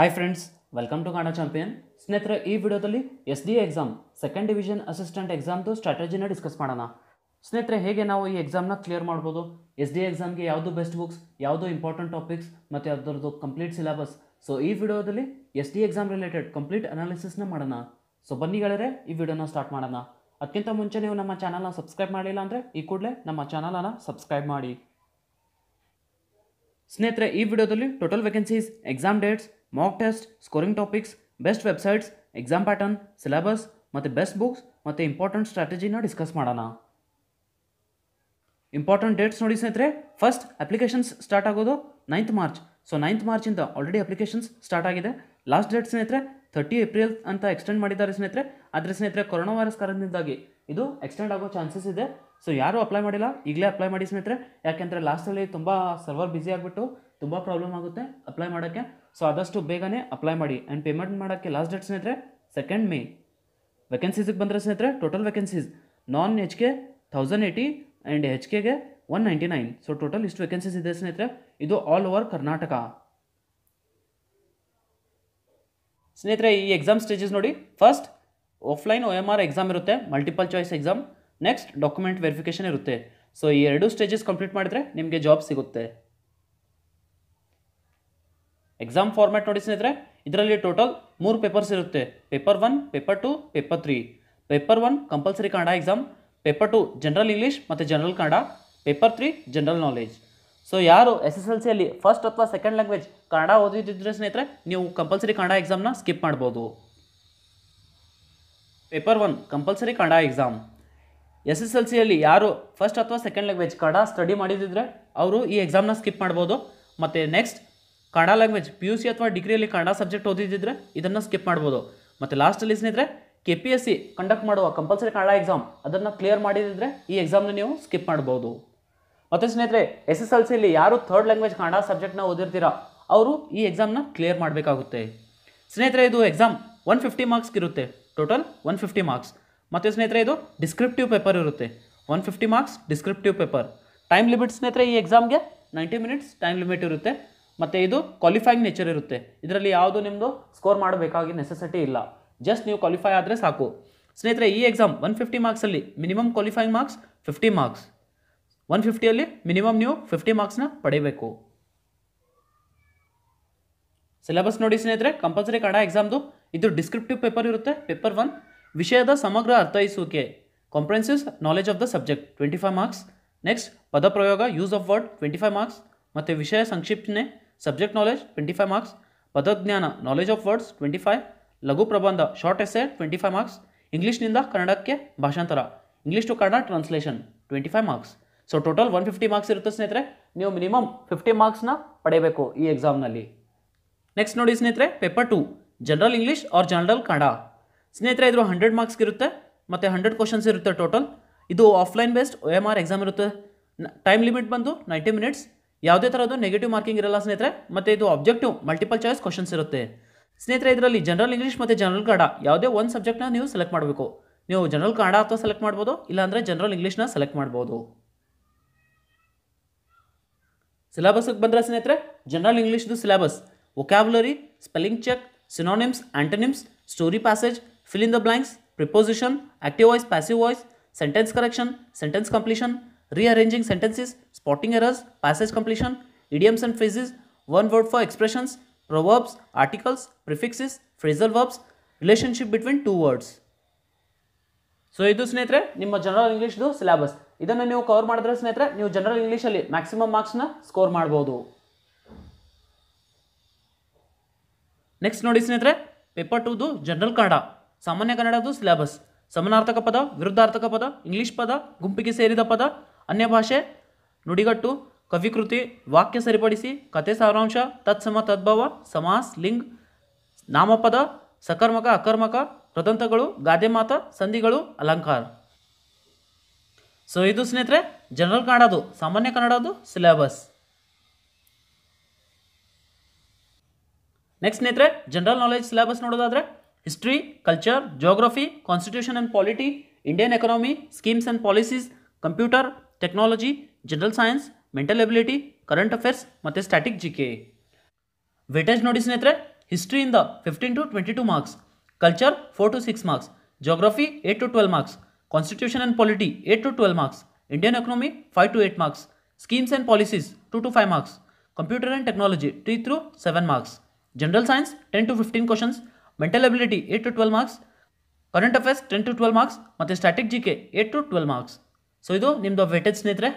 hi friends welcome to ಕಾಣ champion ಸ್ನೇಹಿತರೆ ಈ ವಿಡಿಯೋದಲ್ಲಿ S D exam second division assistant ಎಕ್ಸಾಮ್ದು ಸ್ಟ್ರಾಟಜಿನ ಡಿಸ್ಕಸ್ ಮಾಡೋಣ ಸ್ನೇಹಿತರೆ ಹೇಗೆ ನಾವು ಈ ಎಕ್ಸಾಮ್ನ ಕ್ಲಿಯರ್ ಮಾಡ್ಬೋದು ಎಸ್ ಡಿ ಎಕ್ಸಾಮ್ಗೆ ಯಾವುದು ಬೆಸ್ಟ್ ಬುಕ್ಸ್ ಯಾವುದು ಇಂಪಾರ್ಟೆಂಟ್ ಟಾಪಿಕ್ಸ್ ಮತ್ತು ಅದರದ್ದು ಕಂಪ್ಲೀಟ್ ಸಿಲೆಬಸ್ ಸೊ ಈ ವಿಡಿಯೋದಲ್ಲಿ S D exam related complete ಅನಾಲಿಸಿಸ್ನ ಮಾಡೋಣ ಸೊ ಬನ್ನಿ ಈ ವಿಡಿಯೋನ ಸ್ಟಾರ್ಟ್ ಮಾಡೋಣ ಅದಕ್ಕಿಂತ ಮುಂಚೆ ನೀವು ನಮ್ಮ ಚಾನಲ್ನ ಸಬ್ಸ್ಕ್ರೈಬ್ ಮಾಡಿಲ್ಲ ಅಂದರೆ ಈ ಕೂಡಲೇ ನಮ್ಮ ಚಾನಲನ್ನು ಸಬ್ಸ್ಕ್ರೈಬ್ ಮಾಡಿ ಸ್ನೇಹಿತರೆ ಈ ವಿಡಿಯೋದಲ್ಲಿ total vacancies exam dates mock test scoring topics best websites exam pattern syllabus ಮತ್ತು ಬೆಸ್ಟ್ ಬುಕ್ಸ್ ಮತ್ತು ಇಂಪಾರ್ಟೆಂಟ್ ಸ್ಟ್ರಾಟಜಿನ ಡಿಸ್ಕಸ್ ಮಾಡೋಣ ಇಂಪಾರ್ಟೆಂಟ್ ಡೇಟ್ಸ್ ನೋಡಿ ಸ್ನೇಹಿತರೆ ಫಸ್ಟ್ ಅಪ್ಲಿಕೇಶನ್ಸ್ ಸ್ಟಾರ್ಟ್ ಆಗೋದು ನೈನ್ತ್ ಮಾರ್ಚ್ ಸೊ ನೈನ್ತ್ ಮಾರ್ಚಿಂದ ಆಲ್ರೆಡಿ ಅಪ್ಲಿಕೇಶನ್ಸ್ ಸ್ಟಾರ್ಟ್ ಆಗಿದೆ ಲಾಸ್ಟ್ ಡೇಟ್ ಸ್ನೇಹಿತರೆ ಥರ್ಟಿ ಏಪ್ರಿಲ್ ಅಂತ ಎಕ್ಸ್ಟೆಂಡ್ ಮಾಡಿದ್ದಾರೆ ಸ್ನೇಹಿತರೆ ಆದರೆ ಸ್ನೇಹಿತರೆ ಕೊರೋನಾ ವೈರಸ್ ಕಾರಣದಿಂದಾಗಿ ಇದು ಎಕ್ಸ್ಟೆಂಡ್ ಆಗೋ ಚಾನ್ಸಸ್ ಇದೆ ಸೊ ಯಾರೂ ಅಪ್ಲೈ ಮಾಡಿಲ್ಲ ಈಗಲೇ ಅಪ್ಲೈ ಮಾಡಿ ಸ್ನೇಹಿತರೆ ಯಾಕೆಂದರೆ ಲಾಸ್ಟಲ್ಲಿ ತುಂಬ ಸರ್ವರ್ ಬ್ಯುಸಿ ಆಗಿಬಿಟ್ಟು ತುಂಬ ಪ್ರಾಬ್ಲಮ್ ಆಗುತ್ತೆ ಅಪ್ಲೈ ಮಾಡೋಕ್ಕೆ ಸೊ ಆದಷ್ಟು ಬೇಗನೆ ಅಪ್ಲೈ ಮಾಡಿ ಆ್ಯಂಡ್ ಪೇಮೆಂಟ್ ಮಾಡೋಕ್ಕೆ ಲಾಸ್ಟ್ ಡೇಟ್ ಸ್ನೇಹಿತರೆ ಸೆಕೆಂಡ್ ಮೇ ವೇಕೆನ್ಸೀಸಿಗೆ ಬಂದರೆ ಸ್ನೇಹಿತರೆ total vacancies non H K thousand eighty and H ಕೆಗೆ one ninety nine so total ಇಷ್ಟು ವೆಕೆನ್ಸೀಸ್ ಇದೆ ಸ್ನೇಹಿತರೆ ಇದು ಆಲ್ ಓವರ್ ಕರ್ನಾಟಕ ಸ್ನೇಹಿತರೆ ಈ ಎಕ್ಸಾಮ್ ಸ್ಟೇಜಸ್ ನೋಡಿ first offline O M R exam ಇರುತ್ತೆ multiple choice exam next document verification ಇರುತ್ತೆ ಸೊ ಈ ಎರಡು ಸ್ಟೇಜಸ್ ಕಂಪ್ಲೀಟ್ ಮಾಡಿದ್ರೆ ನಿಮಗೆ ಜಾಬ್ ಸಿಗುತ್ತೆ ಎಕ್ಸಾಮ್ ಫಾರ್ಮ್ಯಾಟ್ ನೋಡಿ ಸ್ನೇಹಿತರೆ ಇದರಲ್ಲಿ ಟೋಟಲ್ ಮೂರು ಪೇಪರ್ಸ್ ಇರುತ್ತೆ paper one paper two paper three paper one compulsory Kannada exam paper two general English ಮತ್ತು general Kannada paper three general knowledge so ಯಾರು ಎಸ್ ಎಸ್ ಎಲ್ ಸಿಯಲ್ಲಿ ಫಸ್ಟ್ ಅಥವಾ ಸೆಕೆಂಡ್ ಲ್ಯಾಂಗ್ವೇಜ್ ಕನ್ನಡ ಓದಿದ್ದಿದ್ರೆ ಸ್ನೇಹಿತರೆ ನೀವು ಕಂಪಲ್ಸರಿ ಕನ್ನಡ ಎಕ್ಸಾಮ್ನ ಸ್ಕಿಪ್ ಮಾಡ್ಬೋದು paper one compulsory Kannada exam S S L ಸಿಯಲ್ಲಿ ಯಾರು ಫಸ್ಟ್ ಅಥವಾ ಸೆಕೆಂಡ್ ಲ್ಯಾಂಗ್ವೇಜ್ ಕನ್ನಡ ಸ್ಟಡಿ ಮಾಡಿದಿದ್ರೆ ಅವರು ಈ ಎಕ್ಸಾಮ್ನ ಸ್ಕಿಪ್ ಮಾಡ್ಬೋದು ಮತ್ತು next Kannada language P U C ಅಥವಾ ಡಿಗ್ರಿಯಲ್ಲಿ ಕನ್ನಡ ಸಬ್ಜೆಕ್ಟ್ ಓದಿದ್ದಿದ್ರೆ ಇದನ್ನು ಸ್ಕಿಪ್ ಮಾಡ್ಬೋದು ಮತ್ತು ಲಾಸ್ಟಲ್ಲಿ ಸ್ನೇಹಿತರೆ K P S C conduct ಮಾಡುವ ಕಂಪಲ್ಸರಿ ಕನ್ನಡ ಎಕ್ಸಾಮ್ ಅದನ್ನು ಕ್ಲಿಯರ್ ಮಾಡಿದಿದ್ರೆ ಈ ಎಕ್ಸಾಮ್ನ ನೀವು ಸ್ಕಿಪ್ ಮಾಡ್ಬೋದು ಮತ್ತು ಸ್ನೇಹಿತರೆ ಎಸ್ ಎಸ್ ಎಲ್ ಸಿಯಲ್ಲಿ ಯಾರು ಥರ್ಡ್ ಲ್ಯಾಂಗ್ವೇಜ್ ಕನ್ನಡ ಸಬ್ಜೆಕ್ಟ್ನ ಓದಿರ್ತೀರಾ ಅವರು ಈ ಎಕ್ಸಾಮ್ನ ಕ್ಲಿಯರ್ ಮಾಡಬೇಕಾಗುತ್ತೆ ಸ್ನೇಹಿತರೆ ಇದು ಎಕ್ಸಾಮ್ ಒನ್ ಫಿಫ್ಟಿ ಮಾರ್ಕ್ಸ್ಗೆ ಇರುತ್ತೆ ಟೋಟಲ್ ಒನ್ ಫಿಫ್ಟಿ ಮಾರ್ಕ್ಸ್ ಮತ್ತು ಸ್ನೇಹಿತರೆ ಇದು ಡಿಸ್ಕ್ರಿಪ್ಟಿವ್ ಪೇಪರ್ ಇರುತ್ತೆ one fifty marks descriptive paper time limit ಸ್ನೇಹಿತರೆ ಈ ಎಕ್ಸಾಮ್ಗೆ ನೈಂಟಿ ಮಿನಿಟ್ಸ್ ಟೈಮ್ ಲಿಮಿಟ್ ಇರುತ್ತೆ ಮತ್ತು ಇದು ಕ್ವಾಲಿಫೈಯಿಂಗ್ ನೇಚರ್ ಇರುತ್ತೆ ಇದರಲ್ಲಿ ಯಾವುದು ನಿಮ್ಮದು ಸ್ಕೋರ್ ಮಾಡಬೇಕಾಗಿ ನೆಸೆಸಿಟಿ ಇಲ್ಲ ಜಸ್ಟ್ ನೀವು ಕ್ವಾಲಿಫೈ ಆದರೆ ಸಾಕು ಸ್ನೇಹಿತರೆ ಈ ಎಕ್ಸಾಮ್ ಒನ್ ಫಿಫ್ಟಿ ಮಾರ್ಕ್ಸಲ್ಲಿ minimum qualifying marks fifty marks one ಫಿಫ್ಟಿಯಲ್ಲಿ ಮಿನಿಮಮ್ ನೀವು ಫಿಫ್ಟಿ ಮಾರ್ಕ್ಸ್ನ ಪಡೆಯಬೇಕು ಸಿಲೆಬಸ್ ನೋಡಿ ಸ್ನೇಹಿತರೆ ಕಂಪಲ್ಸರಿ ಕನ್ನಡ ಎಕ್ಸಾಮ್ದು ಇದು ಡಿಸ್ಕ್ರಿಪ್ಟಿವ್ ಪೇಪರ್ ಇರುತ್ತೆ ಪೇಪರ್ ಒನ್ ವಿಷಯದ ಸಮಗ್ರ ಅರ್ಥೈಸುವಿಕೆ comprehensive knowledge of the subject twenty five marks next ಪದಪ್ರಯೋಗ use of word twenty five marks ಮತ್ತು ವಿಷಯ ಸಂಕ್ಷಿಪ್ತನೆ subject knowledge twenty five marks ಪದಜ್ಞಾನ knowledge of words twenty five ಲಘು ಪ್ರಬಂಧ ಶಾರ್ಟ್ ಎಸ್ ಎಸ್ಸೆ ಟ್ವೆಂಟಿ ಫೈವ್ ಮಾರ್ಕ್ಸ್ ಇಂಗ್ಲೀಷ್ನಿಂದ ಕನ್ನಡಕ್ಕೆ ಭಾಷಾಂತರ English to Kannada translation twenty five marks so total one fifty marks ಇರುತ್ತೆ ಸ್ನೇಹಿತರೆ ನೀವು ಮಿನಿಮಮ್ ಫಿಫ್ಟಿ ಮಾರ್ಕ್ಸ್ನ ಪಡೆಯಬೇಕು ಈ ಎಕ್ಸಾಮ್ನಲ್ಲಿ ನೆಕ್ಸ್ಟ್ ನೋಡಿ ಸ್ನೇಹಿತರೆ paper two general English or general Kannada ಸ್ನೇಹಿತರೆ ಇದ್ರ ಹಂಡ್ರೆಡ್ ಮಾರ್ಕ್ಸ್ ಇರುತ್ತೆ ಮತ್ತು ಹಂಡ್ರೆಡ್ ಕ್ವಶನ್ಸ್ ಇರುತ್ತೆ ಟೋಟಲ್ ಇದು offline based O M R exam ಇರುತ್ತೆ ಟೈಮ್ ಲಿಮಿಟ್ ಬಂದು ನೈಂಟಿ ಮಿನಿಟ್ಸ್ ಯಾವುದೇ ಥರದ್ದು ನೆಗೆಟಿವ್ ಮಾರ್ಕಿಂಗ್ ಇರಲ್ಲ ಸ್ನೇಹಿತರೆ ಮತ್ತು ಇದು ಆಬ್ಜೆಕ್ಟಿವ್ ಮಲ್ಟಿಪಲ್ ಚಾಯ್ಸ್ ಕ್ವಶನ್ಸ್ ಇರುತ್ತೆ ಸ್ನೇಹಿತರೆ ಇದರಲ್ಲಿ ಜನರಲ್ ಇಂಗ್ಲೀಷ್ ಮತ್ತು ಜನರಲ್ ಕನ್ನಡ ಯಾವುದೇ ಒಂದು ಸಬ್ಜೆಕ್ಟ್ನ ನೀವು ಸೆಲೆಕ್ಟ್ ಮಾಡಬೇಕು ನೀವು ಜನರಲ್ ಕನ್ನಡ ಅಥವಾ ಸೆಲೆಕ್ಟ್ ಮಾಡ್ಬೋದು ಇಲ್ಲಾಂದರೆ ಜನರಲ್ ಇಂಗ್ಲೀಷ್ನ ಸೆಲೆಕ್ಟ್ ಮಾಡ್ಬೋದು ಸಿಲೆಬಸ್ಗೆ ಬಂದರೆ ಸ್ನೇಹಿತರೆ ಜನರಲ್ ಇಂಗ್ಲೀಷ್ದು syllabus vocabulary spelling check synonyms antonyms story passage fill in the blanks preposition active voice passive voice sentence correction sentence completion rearranging sentences, spotting errors, passage completion, idioms and phrases, one word for expressions, proverbs, articles, prefixes, phrasal verbs, relationship between two words so ಇದು ಸ್ನೇಹಿತರೆ ನಿಮ್ಮ general ಇಂಗ್ಲೀಷ್ದು syllabus ಇದನ್ನು ನೀವು cover ಮಾಡಿದ್ರೆ ಸ್ನೇಹಿತರೆ ನೀವು general ಇಂಗ್ಲೀಷಲ್ಲಿ ಮ್ಯಾಕ್ಸಿಮಮ್ ಮಾರ್ಕ್ಸ್ನ ಸ್ಕೋರ್ ಮಾಡ್ಬೋದು ನೆಕ್ಸ್ಟ್ ನೋಡಿ ಸ್ನೇಹಿತರೆ ಪೇಪರ್ ಟೂದು ಜನರಲ್ ಕನ್ನಡ ಸಾಮಾನ್ಯ ಕನ್ನಡದು ಸಿಲೆಬಸ್ ಸಮನಾರ್ಥಕ ಪದ ವಿರುದ್ಧಾರ್ಥಕ ಪದ ಇಂಗ್ಲೀಷ್ ಪದ ಗುಂಪಿಗೆ ಸೇರಿದ ಪದ ಅನ್ಯ ಭಾಷೆ ನುಡಿಗಟ್ಟು ಕವಿಕೃತಿ ವಾಕ್ಯ ಸರಿಪಡಿಸಿ ಕತೆ ಸಾರಾಂಶ ತತ್ಸಮ ತದ್ಭವ ಸಮಾಸ್ ಲಿಂಗ್ ನಾಮಪದ ಸಕರ್ಮಕ ಅಕರ್ಮಕ ಪ್ರದಂತಗಳು ಮಾತ ಸಂಧಿಗಳು ಅಲಂಕಾರ ಸೊ ಇದು ಸ್ನೇಹಿತರೆ ಜನರಲ್ ಕನ್ನಡದು ಸಾಮಾನ್ಯ ಕನ್ನಡದು ಸಿಲೆಬಸ್ ನೆಕ್ಸ್ಟ್ ಸ್ನೇಹಿತರೆ ಜನರಲ್ ನಾಲೆಜ್ ಸಿಲೆಬಸ್ ನೋಡೋದಾದರೆ history culture geography constitution and polity Indian economy schemes and policies computer technology general science mental ability current affairs ಮತ್ತು ಸ್ಟ್ಯಾಟಿಕ್ ಜಿ ಕೆ ವೆಟೇಜ್ ನೋಡಿ ಸ್ನೇಹಿತರೆ ಹಿಸ್ಟ್ರಿಯಿಂದ fifteen to twenty two marks culture four to six marks geography eight to twelve marks constitution and polity eight to twelve marks Indian economy five to eight marks schemes and policies to to five marks computer and technology three seven marks general science ten to fifteen questions mental ability eight to twelve marks current affairs ten to twelve marks ಮತ್ತು static G K eight to twelve marks so ಇದು ನಿಮ್ದು weightage ಸ್ನೇಹಿತರೆ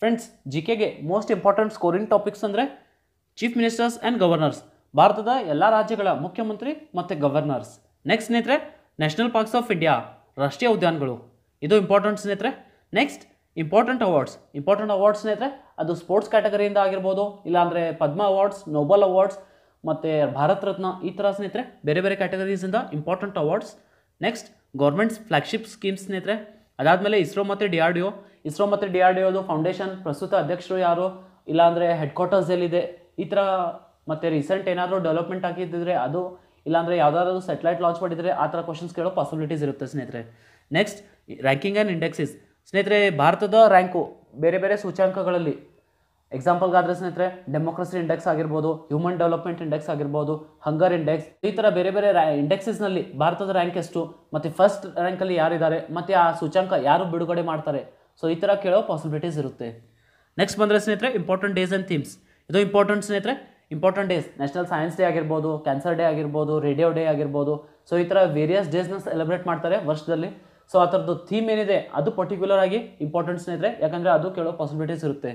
friends G ಕೆಗೆ most important scoring topics ಅಂದರೆ chief ministers and governors ಭಾರತದ ಎಲ್ಲ ರಾಜ್ಯಗಳ ಮುಖ್ಯಮಂತ್ರಿ ಮತ್ತು ಗವರ್ನರ್ಸ್ ನೆಕ್ಸ್ಟ್ ಸ್ನೇಹಿತರೆ ನ್ಯಾಷನಲ್ ಪಾರ್ಕ್ಸ್ ಆಫ್ ಇಂಡಿಯಾ ರಾಷ್ಟ್ರೀಯ ಉದ್ಯಾನಗಳು ಇದು ಇಂಪಾರ್ಟೆಂಟ್ ಸ್ನೇಹಿತರೆ next important awards important awards ಸ್ನೇಹಿತರೆ ಅದು ಸ್ಪೋರ್ಟ್ಸ್ ಕ್ಯಾಟಗರಿಯಿಂದ ಆಗಿರ್ಬೋದು ಇಲ್ಲಾಂದರೆ ಪದ್ಮ ಅವಾರ್ಡ್ಸ್ ನೋಬಲ್ ಅವಾರ್ಡ್ಸ್ ಮತ್ತು ಭಾರತ ರತ್ನ ಈ ಥರ ಸ್ನೇಹಿತರೆ ಬೇರೆ ಬೇರೆ ಕ್ಯಾಟಗರೀಸಿಂದ important awards next government's flagship schemes ಸ್ನೇಹಿತರೆ ಅದಾದಮೇಲೆ ಇಸ್ರೋ ಮತ್ತು D R D O ISRO ಮತ್ತು ಡಿ ಆರ್ ಡಿ ಒದು ಫೌಂಡೇಶನ್ ಪ್ರಸ್ತುತ ಅಧ್ಯಕ್ಷರು ಯಾರು ಇಲ್ಲಾಂದರೆ ಹೆಡ್ ಕ್ವಾರ್ಟರ್ಸ್ ಎಲ್ಲಿದೆ ಈ ಥರ ಮತ್ತು ರೀಸೆಂಟ್ ಏನಾದರೂ ಡೆವಲಪ್ಮೆಂಟ್ ಆಗಿದ್ದರೆ ಅದು ಇಲ್ಲಾಂದರೆ ಯಾವುದಾದ್ರು ಸ್ಯಾಟಲೈಟ್ ಲಾಂಚ್ ಮಾಡಿದರೆ ಆ ಥರ ಕ್ವಶನ್ಸ್ ಕೇಳೋ ಪಾಸಿಬಿಲಿಟೀಸ್ ಇರುತ್ತೆ ಸ್ನೇಹಿತರೆ ನೆಕ್ಸ್ಟ್ ರ್ಯಾಂಕಿಂಗ್ ಆ್ಯಂಡ್ ಇಂಡೆಕ್ಸಿಸ್ ಸ್ನೇಹಿತರೆ ಭಾರತದ ರ್ಯಾಂಕು ಬೇರೆ ಬೇರೆ ಸೂಚ್ಯಾಂಕಗಳಲ್ಲಿ ಎಕ್ಸಾಂಪಲ್ಗಾದ್ರೆ ಸ್ನೇಹಿತರೆ ಡೆಮೋಕ್ರಸಿ ಇಂಡೆಕ್ಸ್ ಆಗಿರ್ಬೋದು ಹ್ಯೂಮನ್ ಡೆವಲಪ್ಮೆಂಟ್ ಇಂಡೆಕ್ಸ್ ಆಗಿರ್ಬೋದು ಹಂಗರ್ ಇಂಡೆಕ್ಸ್ ಈ ಥರ ಬೇರೆ ಬೇರೆ ಇಂಡೆಕ್ಸಸ್ನಲ್ಲಿ ಭಾರತದ ರ್ಯಾಂಕ್ ಎಷ್ಟು ಮತ್ತು ಫಸ್ಟ್ ರ್ಯಾಂಕಲ್ಲಿ ಯಾರಿದ್ದಾರೆ ಮತ್ತು ಆ ಸೂಚ್ಯಾಂಕ ಯಾರು ಬಿಡುಗಡೆ ಮಾಡ್ತಾರೆ ಸೊ ಈ ಥರ ಕೇಳೋ ಪಾಸಿಬಿಲಿಟೀಸ್ ಇರುತ್ತೆ ನೆಕ್ಸ್ಟ್ ಬಂದರೆ ಸ್ನೇಹಿತರೆ ಇಂಪಾರ್ಟೆಂಟ್ ಡೇಸ್ ಆ್ಯಂಡ್ ಥೀಮ್ಸ್ ಇದು ಇಂಪಾರ್ಟೆಂಟ್ ಸ್ನೇಹಿತರೆ important days national science day ಆಗಿರ್ಬೋದು ಕ್ಯಾನ್ಸರ್ ಡೇ ಆಗಿರ್ಬೋದು ರೇಡಿಯೋ ಡೇ ಆಗಿರ್ಬೋದು ಸೊ ಈ ಥರ ವೇರಿಯಸ್ ಡೇಸ್ನ ಸೆಲೆಬ್ರೇಟ್ ಮಾಡ್ತಾರೆ ವರ್ಷದಲ್ಲಿ ಸೊ ಆ ಥರದ್ದು ಥೀಮ್ ಏನಿದೆ ಅದು ಪರ್ಟಿಕ್ಯುಲರ್ ಆಗಿ ಇಂಪಾರ್ಟೆಂಟ್ ಸ್ನೇಹಿತರೆ ಯಾಕಂದರೆ ಅದು ಕೇಳೋ ಪಾಸಿಬಿಲಿಟೀಸ್ ಇರುತ್ತೆ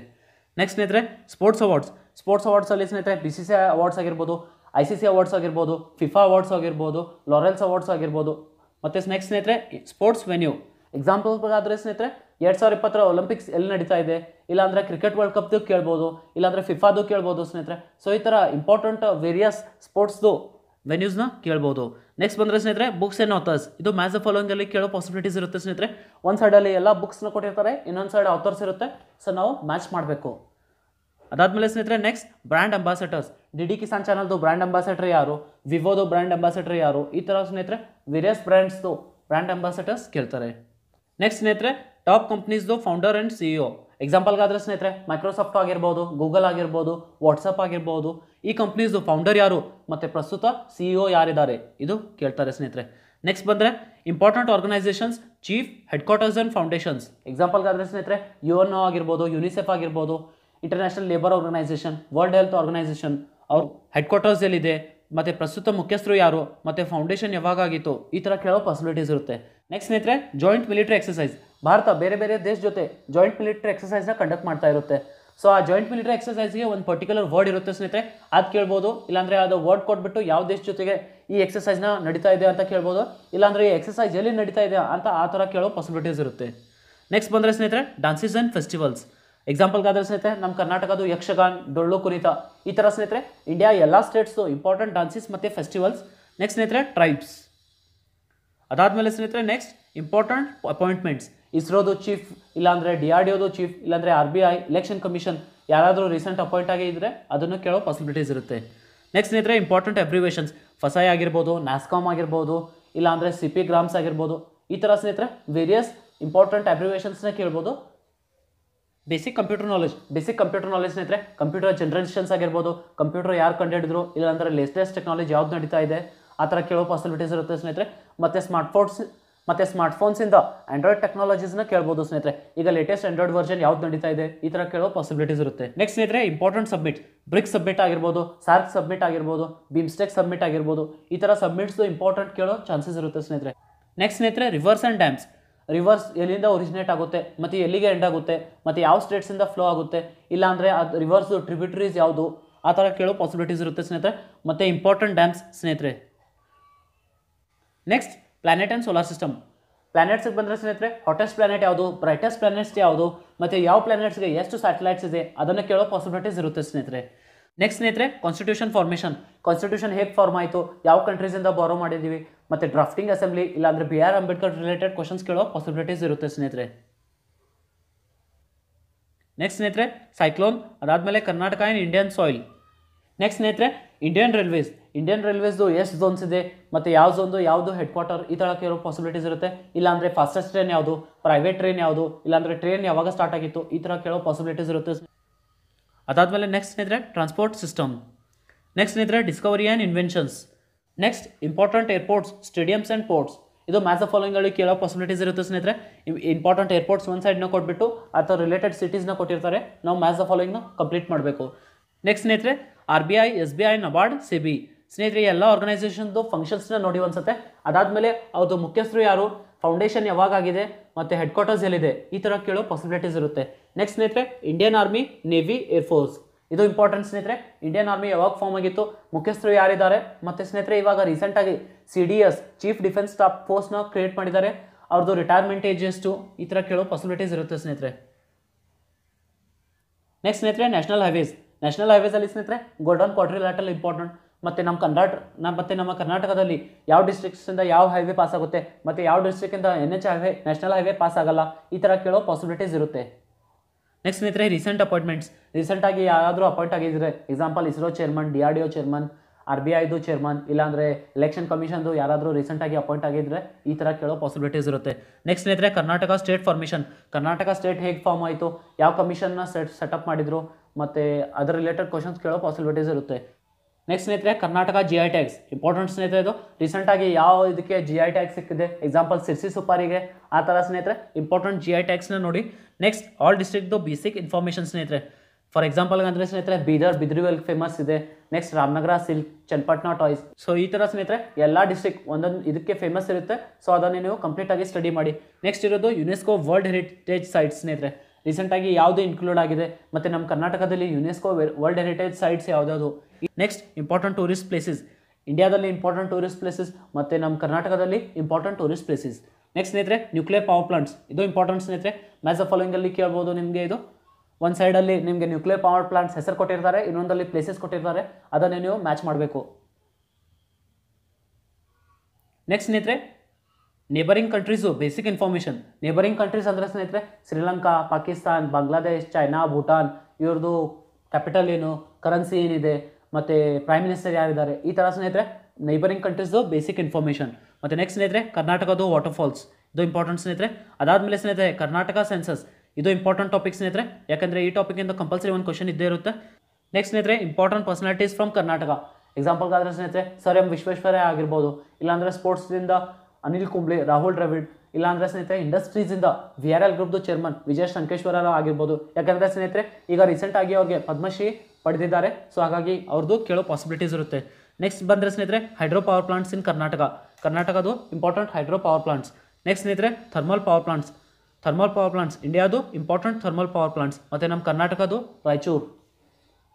ನೆಕ್ಸ್ಟ್ ಸ್ನೇಹಿತರೆ ಸ್ಪೋರ್ಟ್ಸ್ ಅವಾರ್ಡ್ಸ್ ಸ್ಪೋರ್ಟ್ಸ್ ಅವಾರ್ಡ್ಸಲ್ಲಿ ಸ್ನೇಹಿತರೆ ಬಿ ಸಿ ಸಿ ಅವಾರ್ಡ್ಸ್ ಆಗಿರ್ಬೋದು ಐ ಸಿ ಸಿ ಅವಾರ್ಡ್ಸ್ ಆಗಿರ್ಬೋದು ಫಿಫಾ ಅವಾರ್ಡ್ಸ್ ಆಗಿರ್ಬೋದು ಲೊರೆಲ್ಸ್ ಅವಾರ್ಡ್ಸ್ ಆಗಿರ್ಬೋದು ಮತ್ತು ನೆಕ್ಸ್ಟ್ ಸ್ನೇಹಿತರೆ ಸ್ಪೋರ್ಟ್ಸ್ ವೆನ್ಯೂ ಎಕ್ಸಾಂಪಲ್ ಆದರೆ ಸ್ನೇಹಿತರೆ ಎರಡು ಸಾವಿರ ಇಪ್ಪತ್ತರ ಒಲಿಂಪಿಕ್ಸ್ ಎಲ್ಲಿ ನಡೀತಾ ಇದೆ ಇಲ್ಲಾಂದರೆ ಕ್ರಿಕೆಟ್ ವರ್ಲ್ಡ್ ಕಪ್ದು ಕೇಳ್ಬೋದು ಇಲ್ಲಾಂದರೆ ಫಿಫಾದು ಕೇಳ್ಬೋದು ಸ್ನೇಹಿತರೆ ಸೊ ಈ ಥರ ಇಂಪಾರ್ಟೆಂಟ್ ವೇರಿಯಸ್ ಸ್ಪೋರ್ಟ್ಸ್ದು ವೆನ್ಯೂಸ್ನ ಕೇಳ್ಬೋದು ನೆಕ್ಸ್ಟ್ ಬಂದರೆ ಸ್ನೇಹಿತರೆ ಬುಕ್ಸ್ ಆ್ಯಂಡ್ ಆಥರ್ಸ್ ಇದು ಮ್ಯಾಸ್ ಅ ಅಲ್ಲಿ ಕೇಳೋ ಪಾಸಿಬಿಲಿಟೀಸ್ ಇರುತ್ತೆ ಸ್ನೇಹಿತರೆ ಒಂದು ಸೈಡಲ್ಲಿ ಎಲ್ಲ ಬುಕ್ಸ್ನ ಕೊಟ್ಟಿರ್ತಾರೆ ಇನ್ನೊಂದು ಸೈಡ್ ಆಥರ್ಸ್ ಇರುತ್ತೆ ಸೊ ನಾವು ಮ್ಯಾಚ್ ಮಾಡಬೇಕು ಅದಾದ್ಮೇಲೆ ಸ್ನೇಹಿತರೆ next brand ambassadors D D Kisan ಚಾನಲ್ದು ಬ್ರ್ಯಾಂಡ್ ಅಂಬಾಸಿಡರ್ ಯಾರು ವಿವೋದು ಬ್ರ್ಯಾಂಡ್ ಅಂಬಾಸಿಡರ್ ಯಾರು ಈ ಥರ ಸ್ನೇಹಿತರೆ ವೇರಿಯಸ್ ಬ್ರ್ಯಾಂಡ್ಸ್ದು ಬ್ರ್ಯಾಂಡ್ ಅಂಬಾಸಿಡರ್ಸ್ ಕೇಳ್ತಾರೆ ನೆಕ್ಸ್ಟ್ ಸ್ನೇಹಿತರೆ ಟಾಪ್ ಕಂಪ್ನೀಸ್ದು ಫೌಂಡರ್ ಆ್ಯಂಡ್ ಸಿ ಎಕ್ಸಾಂಪಲ್ಗಾದ್ರೆ ಸ್ನೇಹಿತರೆ ಮೈಕ್ರೋಸಾಫ್ಟ್ ಆಗಿರ್ಬೋದು ಗೂಗಲ್ ಆಗಿರ್ಬೋದು ವಾಟ್ಸಪ್ ಆಗಿರ್ಬೋದು ಈ ಕಂಪ್ನೀಸ್ದು ಫೌಂಡರ್ ಯಾರು ಮತ್ತು ಪ್ರಸ್ತುತ ಸಿ ಇ ಒ ಯಾರಿದ್ದಾರೆ ಇದು ಕೇಳ್ತಾರೆ ಸ್ನೇಹಿತರೆ ನೆಕ್ಸ್ಟ್ ಬಂದರೆ important organisations chief headquarters and foundations ಎಕ್ಸಾಂಪಲ್ಗಾದ್ರೆ ಸ್ನೇಹಿತರೆ ಯು ಎನ್ ಒ ಆಗಿರ್ಬೋದು ಯುನಿಸೆಫ್ ಆಗಿರ್ಬೋದು International Labour Organisation World Health Organisation ಅವ್ರ ಹೆಡ್ ಕ್ವಾರ್ಟರ್ಸ್ ಎಲ್ಲಿದೆ ಮತ್ತು ಪ್ರಸ್ತುತ ಮುಖ್ಯಸ್ಥರು ಯಾರು ಮತ್ತು ಫೌಂಡೇಶನ್ ಆಗಿತ್ತು ಈ ಥರ ಕೇಳೋ ಪಾಸಿಬಿಲಿಟೀಸ್ ಇರುತ್ತೆ ನೆಕ್ಸ್ಟ್ ಸ್ನೇಹಿತರೆ ಜಾಯಿಂಟ್ ಮಿಲಿಟರಿ ಎಕ್ಸಸೈಸ್ ಭಾರತ ಬೇರೆ ಬೇರೆ ದೇಶ ಜೊತೆ ಜಾಯಿಂಟ್ ಮಿಲಿಟರಿ ಎಕ್ಸಸೈಸ್ನ ಕಂಡಕ್ಟ್ ಮಾಡ್ತಾ ಇರುತ್ತೆ ಸೊ ಆ ಜಾಯಿಂಟ್ ಮಿಲಿಟರಿ ಎಕ್ಸಸೈಸ್ಗೆ ಒಂದು ಪರ್ಟಿಕ್ಯುಲರ್ ವರ್ಡ್ ಇರುತ್ತೆ ಸ್ನೇಹಿತರೆ ಅದು ಕೇಳ್ಬೋದು ಇಲ್ಲಾಂದರೆ ಅದು ವರ್ಡ್ ಕೊಟ್ಬಿಟ್ಟು ಯಾವ ದೇಶ ಜೊತೆಗೆ ಈ ಎಕ್ಸಸೈಸ್ನ ನಡೀತಾ ಇದೆ ಅಂತ ಕೇಳ್ಬೋದು ಇಲ್ಲಾಂದರೆ ಈ ಎಕ್ಸಸೈಸ್ ಎಲ್ಲಿ ನಡೀತಾ ಇದೆ ಅಂತ ಆ ಥರ ಕೇಳೋ ಪಾಸಿಬಿಲಿಟೀಸ್ ಇರುತ್ತೆ ನೆಕ್ಸ್ಟ್ ಬಂದರೆ ಸ್ನೇಹಿತರೆ ಡಾನ್ಸಸ್ ಆ್ಯಂಡ್ ಫೆಸ್ಟಿವಲ್ಸ್ ಎಕ್ಸಾಂಪಲ್ಗಾದ್ರೆ ಸ್ನೇಹಿತರೆ ನಮ್ಮ ಕರ್ನಾಟಕದ ಯಕ್ಷಗಾನ್ ಡೊಳ್ಳು ಕುಣಿತ ಈ ಥರ ಸ್ನೇಹಿತರೆ ಇಂಡಿಯಾ ಎಲ್ಲ ಸ್ಟೇಟ್ಸು ಇಂಪಾರ್ಟೆಂಟ್ ಡಾನ್ಸಸ್ ಮತ್ತು ಫೆಸ್ಟಿವಲ್ಸ್ ನೆಕ್ಸ್ಟ್ ಸ್ನೇಹಿತರೆ ಟ್ರೈಬ್ಸ್ ಅದಾದಮೇಲೆ ಸ್ನೇಹಿತರೆ ನೆಕ್ಸ್ಟ್ ಇಂಪಾರ್ಟೆಂಟ್ ಅಪಾಯಿಂಟ್ಮೆಂಟ್ಸ್ ಇಸ್ರೋದು ಚೀಫ್ ಇಲ್ಲಾಂದರೆ ಡಿ ಆರ್ ಡಿ ಓದು ಚೀಫ್ ಇಲ್ಲಾಂದರೆ R B I election commission ಯಾರಾದರೂ ರೀಸೆಂಟ್ ಅಪಾಯಿಂಟ್ ಆಗಿದ್ದರೆ ಅದನ್ನು ಕೇಳೋ ಪಾಸಿಬಿಲಿಟೀಸ್ ಇರುತ್ತೆ ನೆಕ್ಸ್ಟ್ ಸ್ನೇಹಿತರೆ ಇಂಪಾರ್ಟೆಂಟ್ ಅಬ್ರಿವೇಷನ್ಸ್ ಫಸಾಯ್ ಆಗಿರ್ಬೋದು ನ್ಯಾಸ್ಕಾಮ್ ಆಗಿರ್ಬೋದು ಇಲ್ಲಾಂದರೆ ಸಿ ಪಿ ಗ್ರಾಮ್ಸ್ ಆಗಿರ್ಬೋದು ಈ ಥರ ಸ್ನೇಹಿತರೆ ವೇರಿಯಸ್ ಇಂಪಾರ್ಟೆಂಟ್ ಅಬ್ರಿವೇಷನ್ಸ್ನ ಕೇಳ್ಬೋದು basic computer knowledge basic computer knowledge ಸ್ನೇಹಿತರೆ ಕಂಪ್ಯೂಟರ್ ಜನರೇಷನ್ಸ್ ಆಗಿರ್ಬೋದು ಕಂಪ್ಯೂಟರ್ ಯಾರು ಕಂಡು ಹಿಡಿದ್ರು ಇಲ್ಲಾಂದರೆ ಲೇಟೆಸ್ಟ್ ಟೆಕ್ನಾಲಜಿ ಯಾವ್ದು ನಡೀತಾ ಇದೆ ಆ ಥರ ಕೇಳೋ ಪಾಸಿಬಿಲಿಟೀಸ್ ಇರುತ್ತೆ ಸ್ನೇಹಿತರೆ ಮತ್ತು ಸ್ಮಾರ್ಟ್ಫೋನ್ಸ್ ಮತ್ತು ಸ್ಮಾರ್ಟ್ಫೋನ್ಸಿಂದ ಆಂಡ್ರಾಯ್ಡ್ ಟೆಕ್ನಾಲಜೀಸ್ನ ಕೇಳ್ಬೋದು ಸ್ನೇಹಿತರೆ ಈಗ ಲೇಟೆಸ್ಟ್ ಆಂಡ್ರಾಯ್ಡ್ ವರ್ಷನ್ ಯಾವ್ದು ನಡೀತಾ ಇದೆ ಈ ಥರ ಕೇಳೋ ಪಾಸಿಬಿಲಿಟೀಸ್ ಇರುತ್ತೆ ನೆಕ್ಸ್ಟ್ ಸ್ನೇಹಿತರೆ ಇಂಪಾರ್ಟೆಂಟ್ ಸಬ್ಮಿಟ್ ಬ್ರಿಕ್ ಸಬ್ಮಿಟ್ ಆಗಿರ್ಬೋದು ಸಾರ್ಕ್ ಸಬ್ಮಿಟ್ ಆಗಿರ್ಬೋದು ಬಿಮ್ಸ್ಟೆಕ್ ಸಬ್ಮಿಟ್ ಆಗಿರ್ಬೋದು ಈ ಥರ ಸಬ್ಮಿಟ್ಸು ಇಂಪಾರ್ಟೆಂಟ್ ಕೇಳೋ ಚಾನ್ಸಸ್ ಇರುತ್ತೆ ಸ್ನೇಹಿತರೆ ನೆಕ್ಸ್ಟ್ ಸ್ನೇಹಿತರೆ ರಿವರ್ಸ್ ಆ್ಯಂಡ್ ಡ್ಯಾಮ್ಸ್ ರಿವರ್ಸ್ ಎಲ್ಲಿಂದ ಒರಿಜಿನೇಟ್ ಆಗುತ್ತೆ ಮತ್ತು ಎಲ್ಲಿಗೆ ಎಂಡ್ ಆಗುತ್ತೆ ಮತ್ತು ಯಾವ ಸ್ಟೇಟ್ಸಿಂದ ಫ್ಲೋ ಆಗುತ್ತೆ ಇಲ್ಲಾಂದರೆ ಅದು ರಿವರ್ಸ್ ಟ್ರಿಬ್ಯೂಟರೀಸ್ ಯಾವುದು ಆ ಥರ ಕೇಳೋ ಪಾಸಿಬಿಲಿಟೀಸ್ ಇರುತ್ತೆ ಸ್ನೇಹಿತರೆ ಮತ್ತು ಇಂಪಾರ್ಟೆಂಟ್ ಡ್ಯಾಮ್ಸ್ ಸ್ನೇಹಿತರೆ next planet and solar system planets ಬಗ್ಗೆಂದ್ರೆ ಸ್ನೇಹಿತರೆ ಹottest ಪ್ಲಾನೆಟ್ ಯಾವುದು ಬ್ರೈಟೆಸ್ಟ್ ಪ್ಲಾನೆಟ್ ಯಾವುದು ಮತ್ತೆ ಯಾವ ಪ್ಲಾನೆಟ್ಸ್ ಗೆ ಎಷ್ಟು satellites ಇದೆ ಅದನ್ನ ಕೇಳೋ possibility ಇರುತ್ತೆ ಸ್ನೇಹಿತರೆ ನೆಕ್ಸ್ಟ್ ಸ್ನೇಹಿತರೆ ಕನ್STIT्यूशन ಫಾರ್ಮೇಷನ್ ಕನ್STIT्यूशन ಹೇಪ್ ಫಾರ್ಮಾಯ್ತು ಯಾವ ಕಂಟ್ರೀಸ್ ಇಂದ borrow ಮಾಡಿದೀವಿ ಮತ್ತೆ ಡ್ರಾಫ್ಟಿಂಗ್ ಅಸೆಂಬ್ಲಿ ಇಲ್ಲಂದ್ರೆ ಬಿಆರ್ ಅಂಬೇಡ್ಕರ್ ರಿಲೇಟೆಡ್ ಕ್ವೆಶ್ಚನ್ಸ್ ಕೇಳೋ possibility ಇರುತ್ತೆ ಸ್ನೇಹಿತರೆ ನೆಕ್ಸ್ಟ್ ಸ್ನೇಹಿತರೆ ಸೈಕ್ಲೋನ್ ಅದಾದ ಮೇಲೆ Karnataka and Indian soil next ಸ್ನೇಹಿತರೆ ಇಂಡಿಯನ್ ರೈಲ್ವೇಸ್ ಇಂಡಿಯನ್ ರೈಲ್ವೇಸ್ದು ಎಷ್ಟು ಝೋನ್ಸ್ ಇದೆ ಮತ್ತು ಯಾವ ಝೋನ್ದು ಯಾವುದು ಹೆಡ್ ಕ್ವಾರ್ಟರ್ ಈ ಥರ ಕೆಲವು ಪಾಸಿಬಿಲಿಟೀಸ್ ಇರುತ್ತೆ ಇಲ್ಲಾಂದರೆ ಫಾಸ್ಟೆಸ್ಟ್ ಟ್ರೈನ್ ಯಾವುದು ಪ್ರೈವೇಟ್ ಟ್ರೈನ್ ಯಾವುದು ಇಲ್ಲಾಂದರೆ ಟ್ರೈನ್ ಯಾವಾಗ ಸ್ಟಾರ್ಟ್ ಆಗಿತ್ತು ಈ ಥರ ಕೆಲವು ಪಾಸಿಬಿಲಿಟೀಸ್ ಇರುತ್ತೆ ಅದಾದಮೇಲೆ ನೆಕ್ಸ್ಟ್ ಏನಿದ್ರೆ ಟ್ರಾನ್ಸ್ಪೋರ್ಟ್ ಸಿಸ್ಟಮ್ ನೆಕ್ಸ್ಟ್ ನಿದ್ರೆ discovery and inventions next important airports stadiums and ports ಇದು ಮ್ಯಾಸ್ ಆಫ್ ಅಲ್ಲಿ ಕೆಲವು ಪಾಸಿಬಿಲಿಟೀಸ್ ಇರುತ್ತೆ ಸ್ನೇಹಿತರೆ ಇಂಪಾರ್ಟೆಂಟ್ ಏರ್ಪೋರ್ಟ್ಸ್ ಒಂದು ಸೈಡ್ನ ಕೊಟ್ಬಿಟ್ಟು ಆ ಥರ ರಿಲೇಟೆಡ್ ಸಿಟೀಸ್ನ ಕೊಟ್ಟಿರ್ತಾರೆ ನಾವು ಮ್ಯಾಸ್ ಆಫ್ ಫಾಲೋಯಿಂಗ್ನ ಕಂಪ್ಲೀಟ್ ಮಾಡಬೇಕು ನೆಕ್ಸ್ಟ್ ಸ್ನೇಹಿತರೆ R B I S B I NABARD C B ಸ್ನೇಹಿತರೆ ಎಲ್ಲ ಆರ್ಗನೈಸೇಷನ್ದು ಫಂಕ್ಷನ್ಸ್ನ ನೋಡಿ ಅನ್ಸುತ್ತೆ ಅದಾದಮೇಲೆ ಅವ್ರದ್ದು ಮುಖ್ಯಸ್ಥರು ಯಾರು ಫೌಂಡೇಶನ್ ಆಗಿದೆ ಮತ್ತು ಹೆಡ್ ಕ್ವಾರ್ಟರ್ಸ್ ಎಲ್ಲಿದೆ ಈ ಥರ ಕೇಳೋ ಪಾಸಿಬಿಲಿಟೀಸ್ ಇರುತ್ತೆ ನೆಕ್ಸ್ಟ್ ಸ್ನೇಹಿತರೆ ಇಂಡಿಯನ್ ಆರ್ಮಿ ನೇವಿ ಏರ್ಫೋರ್ಸ್ ಇದು ಇಂಪಾರ್ಟೆಂಟ್ ಸ್ನೇಹಿತರೆ ಇಂಡಿಯನ್ ಆರ್ಮಿ ಯಾವಾಗ ಫಾರ್ಮ್ ಆಗಿತ್ತು ಮುಖ್ಯಸ್ಥರು ಯಾರಿದ್ದಾರೆ ಮತ್ತು ಸ್ನೇಹಿತರೆ ಇವಾಗ ರೀಸೆಂಟಾಗಿ C D S chief defence staff ಫೋರ್ಸ್ನ ಕ್ರಿಯೇಟ್ ಮಾಡಿದ್ದಾರೆ ಅವ್ರದ್ದು ರಿಟೈರ್ಮೆಂಟ್ ಏಜ್ ಎಷ್ಟು ಈ ಥರ ಕೇಳೋ ಪಾಸಿಬಿಲಿಟೀಸ್ ಇರುತ್ತೆ ಸ್ನೇಹಿತರೆ ನೆಕ್ಸ್ಟ್ ಸ್ನೇಹಿತರೆ ನ್ಯಾಷನಲ್ ಹೈವೇಸ್ ನ್ಯಾಷನಲ್ ಹೈವೇಸಲ್ಲಿ ಸ್ನೇಹಿತರೆ ಗೋಲ್ಡನ್ ಲಾಟಲ್ ಇಂಪಾರ್ಟೆಂಟ್ ಮತ್ತು ನಮ್ಮ ಕರ್ನಾಟ ನಮ್ಮ ಮತ್ತು ನಮ್ಮ ಕರ್ನಾಟಕದಲ್ಲಿ ಯಾವ ಡಿಸ್ಟ್ರಿಕ್ಸಿಂದ ಯಾವ ಹೈವೇ ಪಾಸ್ ಆಗುತ್ತೆ ಮತ್ತು ಯಾವ ಡಿಸ್ಟ್ರಿಕ್ಟಿಂದ N H highway national highway pass ಆಗಲ್ಲ ಈ ಥರ ಕೇಳೋ ಪಾಸಿಬಿಲಿಟೀಸ್ ಇರುತ್ತೆ ನೆಕ್ಸ್ಟ್ ಸ್ನೇಹಿತರೆ ರೀಸೆಂಟ್ ಅಪಾಯಿಂಟ್ಮೆಂಟ್ಸ್ ರೀಸೆಂಟಾಗಿ ಯಾರಾದರೂ ಅಪಾಯಿಂಟ್ ಆಗಿದ್ರೆ example ISRO chairman D R D O chairman R B ಐದು ಚೇರ್ಮನ್ ಇಲ್ಲಾಂದರೆ ಎಲೆಕ್ಷನ್ ಕಮಿಷನ್ದು ಯಾರಾದರೂ ರೀಸೆಂಟಾಗಿ ಅಪಾಯಿಂಟ್ ಆಗಿದ್ರೆ ಈ ಥರ ಕೇಳೋ ಪಾಸಿಬಿಲಿಟೀಸ್ ಇರುತ್ತೆ ನೆಕ್ಸ್ಟ್ ಸ್ನೇಹಿತರೆ Karnataka state formation Karnataka state ಹೇಗೆ ಫಾರ್ಮ್ ಆಯಿತು ಯಾವ ಕಮಿಷನ್ನ ಸೆಟ್ ಸೆಟಪ್ ಮಾಡಿದರು ಮತ್ತು ಅದರ ರಿಲೇಟೆಡ್ ಕ್ವಶನ್ಸ್ ಕೇಳೋ ಪಾಸಿಬಿಲಿಟೀಸ್ ಇರುತ್ತೆ ನೆಕ್ಸ್ಟ್ ಸ್ನೇಹಿತರೆ Karnataka G I tags important ಸ್ನೇಹಿತರೆ ಇದು ರೀಸೆಂಟಾಗಿ ಯಾವ ಇದಕ್ಕೆ ಜಿ ಐ ಟ್ಯಾಕ್ಸ್ ಸಿಕ್ಕಿದೆ ಎಕ್ಸಾಂಪಲ್ ಸಿರ್ಸಿ ಸೂಪಾರಿಗೆ ಆ ಥರ ಸ್ನೇಹಿತರೆ ಇಂಪಾರ್ಟೆಂಟ್ ಜಿ ಐ ಟ್ಯಾಕ್ಸ್ನ ನೋಡಿ ನೆಕ್ಸ್ಟ್ ಆಲ್ ಡಿಸ್ಟ್ರಿಕ್ಟ್ದು ಬೇಸಿಕ್ ಇನ್ಫಾರ್ಮೇಷನ್ ಸ್ನೇಹಿತರೆ ಫಾರ್ ಎಕ್ಸಾಂಪಲ್ ಅಂದರೆ ಸ್ನೇಹಿತರೆ ಬೀದರ್ ಬಿದ್ರಿವೆಲ್ ಫೇಮಸ್ ಇದೆ next Ramanagara silk Channapatna toys so ಈ ಥರ ಸ್ನೇಹಿತರೆ ಎಲ್ಲ ಡಿಸ್ಟ್ರಿಕ್ ಒಂದೊಂದು ಇದಕ್ಕೆ ಫೇಮಸ್ ಇರುತ್ತೆ ಸೊ ಅದನ್ನು ನೀವು ಕಂಪ್ಲೀಟಾಗಿ ಸ್ಟಡಿ ಮಾಡಿ ನೆಕ್ಸ್ಟ್ ಇರೋದು ಯುನೆಸ್ಕೋ ವರ್ಲ್ಡ್ ಹೆರಿಟೇಜ್ ಸೈಟ್ಸ್ ಸ್ನೇಹಿತರೆ ರೀಸೆಂಟಾಗಿ ಯಾವುದೇ ಇನ್ಕ್ಲೂಡ್ ಆಗಿದೆ ಮತ್ತು ನಮ್ಮ ಕರ್ನಾಟಕದಲ್ಲಿ ಯುನೆಸ್ಕೋ ವರ್ಲ್ಡ್ ಹೆರಿಟೇಜ್ ಸೈಟ್ಸ್ ಯಾವುದಾದ್ರು ನೆಕ್ಸ್ಟ್ ಇಂಪಾರ್ಟೆಂಟ್ ಟೂರಿಸ್ಟ್ ಪ್ಲೇಸಸ್ ಇಂಡಿಯಾದಲ್ಲಿ ಇಂಪಾರ್ಟೆಂಟ್ ಟೂರಿಸ್ಟ್ ಪ್ಲೇಸಸ್ ಮತ್ತು ನಮ್ಮ ಕರ್ನಾಟಕದಲ್ಲಿ ಇಂಪಾರ್ಟೆಂಟ್ ಟೂರಿಸ್ಟ್ ಪ್ಲೇಸಸ್ ನೆಕ್ಸ್ಟ್ ಸ್ನೇಹಿತರೆ ನ್ಯೂಕ್ಲಿಯರ್ ಪವರ್ ಪ್ಲಾಂಟ್ಸ್ ಇದು ಇಂಪಾರ್ಟೆಂಟ್ ಸ್ನೇಹಿತರೆ ಮ್ಯಾಸ್ ಆಫ್ ಫಾಲೋಯಿಂಗಲ್ಲಿ ಕೇಳ್ಬೋದು ನಿಮಗೆ ಇದು ಒಂದು ಸೈಡಲ್ಲಿ ನಿಮಗೆ ನ್ಯೂಕ್ಲಿಯರ್ ಪವರ್ ಪ್ಲಾಂಟ್ಸ್ ಹೆಸರು ಕೊಟ್ಟಿರ್ತಾರೆ ಇನ್ನೊಂದಲ್ಲಿ ಪ್ಲೇಸಸ್ ಕೊಟ್ಟಿರ್ತಾರೆ ಅದನ್ನೇ ನೀವು ಮ್ಯಾಚ್ ಮಾಡಬೇಕು ನೆಕ್ಸ್ಟ್ ಸ್ನೇಹಿತರೆ neighbouring countries basic information neighbouring countries ಅಂದರೆ ಸ್ನೇಹಿತರೆ ಶ್ರೀಲಂಕಾ ಪಾಕಿಸ್ತಾನ್ ಬಾಂಗ್ಲಾದೇಶ್ ಚೈನಾ ಭೂಟಾನ್ ಇವ್ರದ್ದು ಕ್ಯಾಪಿಟಲ್ ಏನು ಕರೆನ್ಸಿ ಏನಿದೆ ಮತ್ತು ಪ್ರೈಮ್ ಮಿನಿಸ್ಟರ್ ಯಾರಿದ್ದಾರೆ ಈ ಥರ ಸ್ನೇಹಿತರೆ ನೈಬರಿಂಗ್ ಕಂಟ್ರೀಸ್ದು ಬೇಸಿಕ್ ಇನ್ಫಾರ್ಮೇಷನ್ ಮತ್ತು ನೆಕ್ಸ್ಟ್ ಸ್ನೇಹಿತರೆ ಕರ್ನಾಟಕದ್ದು ವಾಟರ್ಫಾಲ್ಸ್ ಇದು ಇಂಪಾರ್ಟೆಂಟ್ ಸ್ನೇಹಿತರೆ ಅದಾದಮೇಲೆ ಸ್ನೇಹಿತರೆ ಕರ್ನಾಟಕ ಸೆನ್ಸಸ್ ಇದು ಇಂಪಾರ್ಟೆಂಟ್ ಟಾಪಿಕ್ ಸ್ನೇಹಿತರೆ ಯಾಕಂದರೆ ಈ ಟಾಪಿಕಿಂದ ಕಂಪಲ್ಸರಿ ಒಂದು ಕ್ವಶನ್ ಇದ್ದೇ ಇರುತ್ತೆ ನೆಕ್ಸ್ಟ್ ಸ್ನೇಹಿತರೆ ಇಂಪಾರ್ಟೆಂಟ್ ಪರ್ಸನಾಲಿಟೀಸ್ ಫ್ರಮ್ ಕರ್ನಾಟಕ ಎಕ್ಸಾಂಪಲ್ಗಾದರೆ ಸ್ನೇಹಿತರೆ ಸರ್ ಎಂ ವಿಶ್ವೇಶ್ವರಯ್ಯ ಆಗಿರ್ಬೋದು ಇಲ್ಲಾಂದರೆ ಸ್ಪೋರ್ಟ್ಸಿಂದ ಅನಿಲ್ ಕುಂಬ್ಳೆ ರಾಹುಲ್ ದ್ರವಿಡ್ ಇಲ್ಲಾಂದ್ರೆ ಸ್ನೇಹಿತರೆ ಇಂಡಸ್ಟ್ರೀಸಿಂದ ವಿ ಆರ್ ಎಲ್ ಗ್ರೂಪ್ದು ಚೇರ್ಮನ್ ವಿಜಯ ಶಂಕೇಶ್ವರ ಆಗಿರ್ಬೋದು ಯಾಕಂದರೆ ಸ್ನೇಹಿತರೆ ಈಗ ರೀಸೆಂಟಾಗಿ ಅವ್ರಿಗೆ ಪದ್ಮಶ್ರೀ ಪಡೆದಿದ್ದಾರೆ ಸೊ ಹಾಗಾಗಿ ಅವ್ರದ್ದು ಕೇಳೋ ಪಾಸಿಬಿಲಿಟೀಸ್ ಇರುತ್ತೆ ನೆಕ್ಸ್ಟ್ ಬಂದರೆ ಸ್ನೇಹಿತರೆ hydro power plants in Karnataka ಕರ್ನಾಟಕದು important hydro power plants next ಸ್ನೇಹಿತರೆ thermal power plants thermal power plants ಇಂಡಿಯಾದು ಇಂಪಾರ್ಟೆಂಟ್ ಥರ್ಮಲ್ ಪವರ್ ಪ್ಲಾಂಟ್ಸ್ ಮತ್ತು ನಮ್ಮ ಕರ್ನಾಟಕದು ರಾಯಚೂರು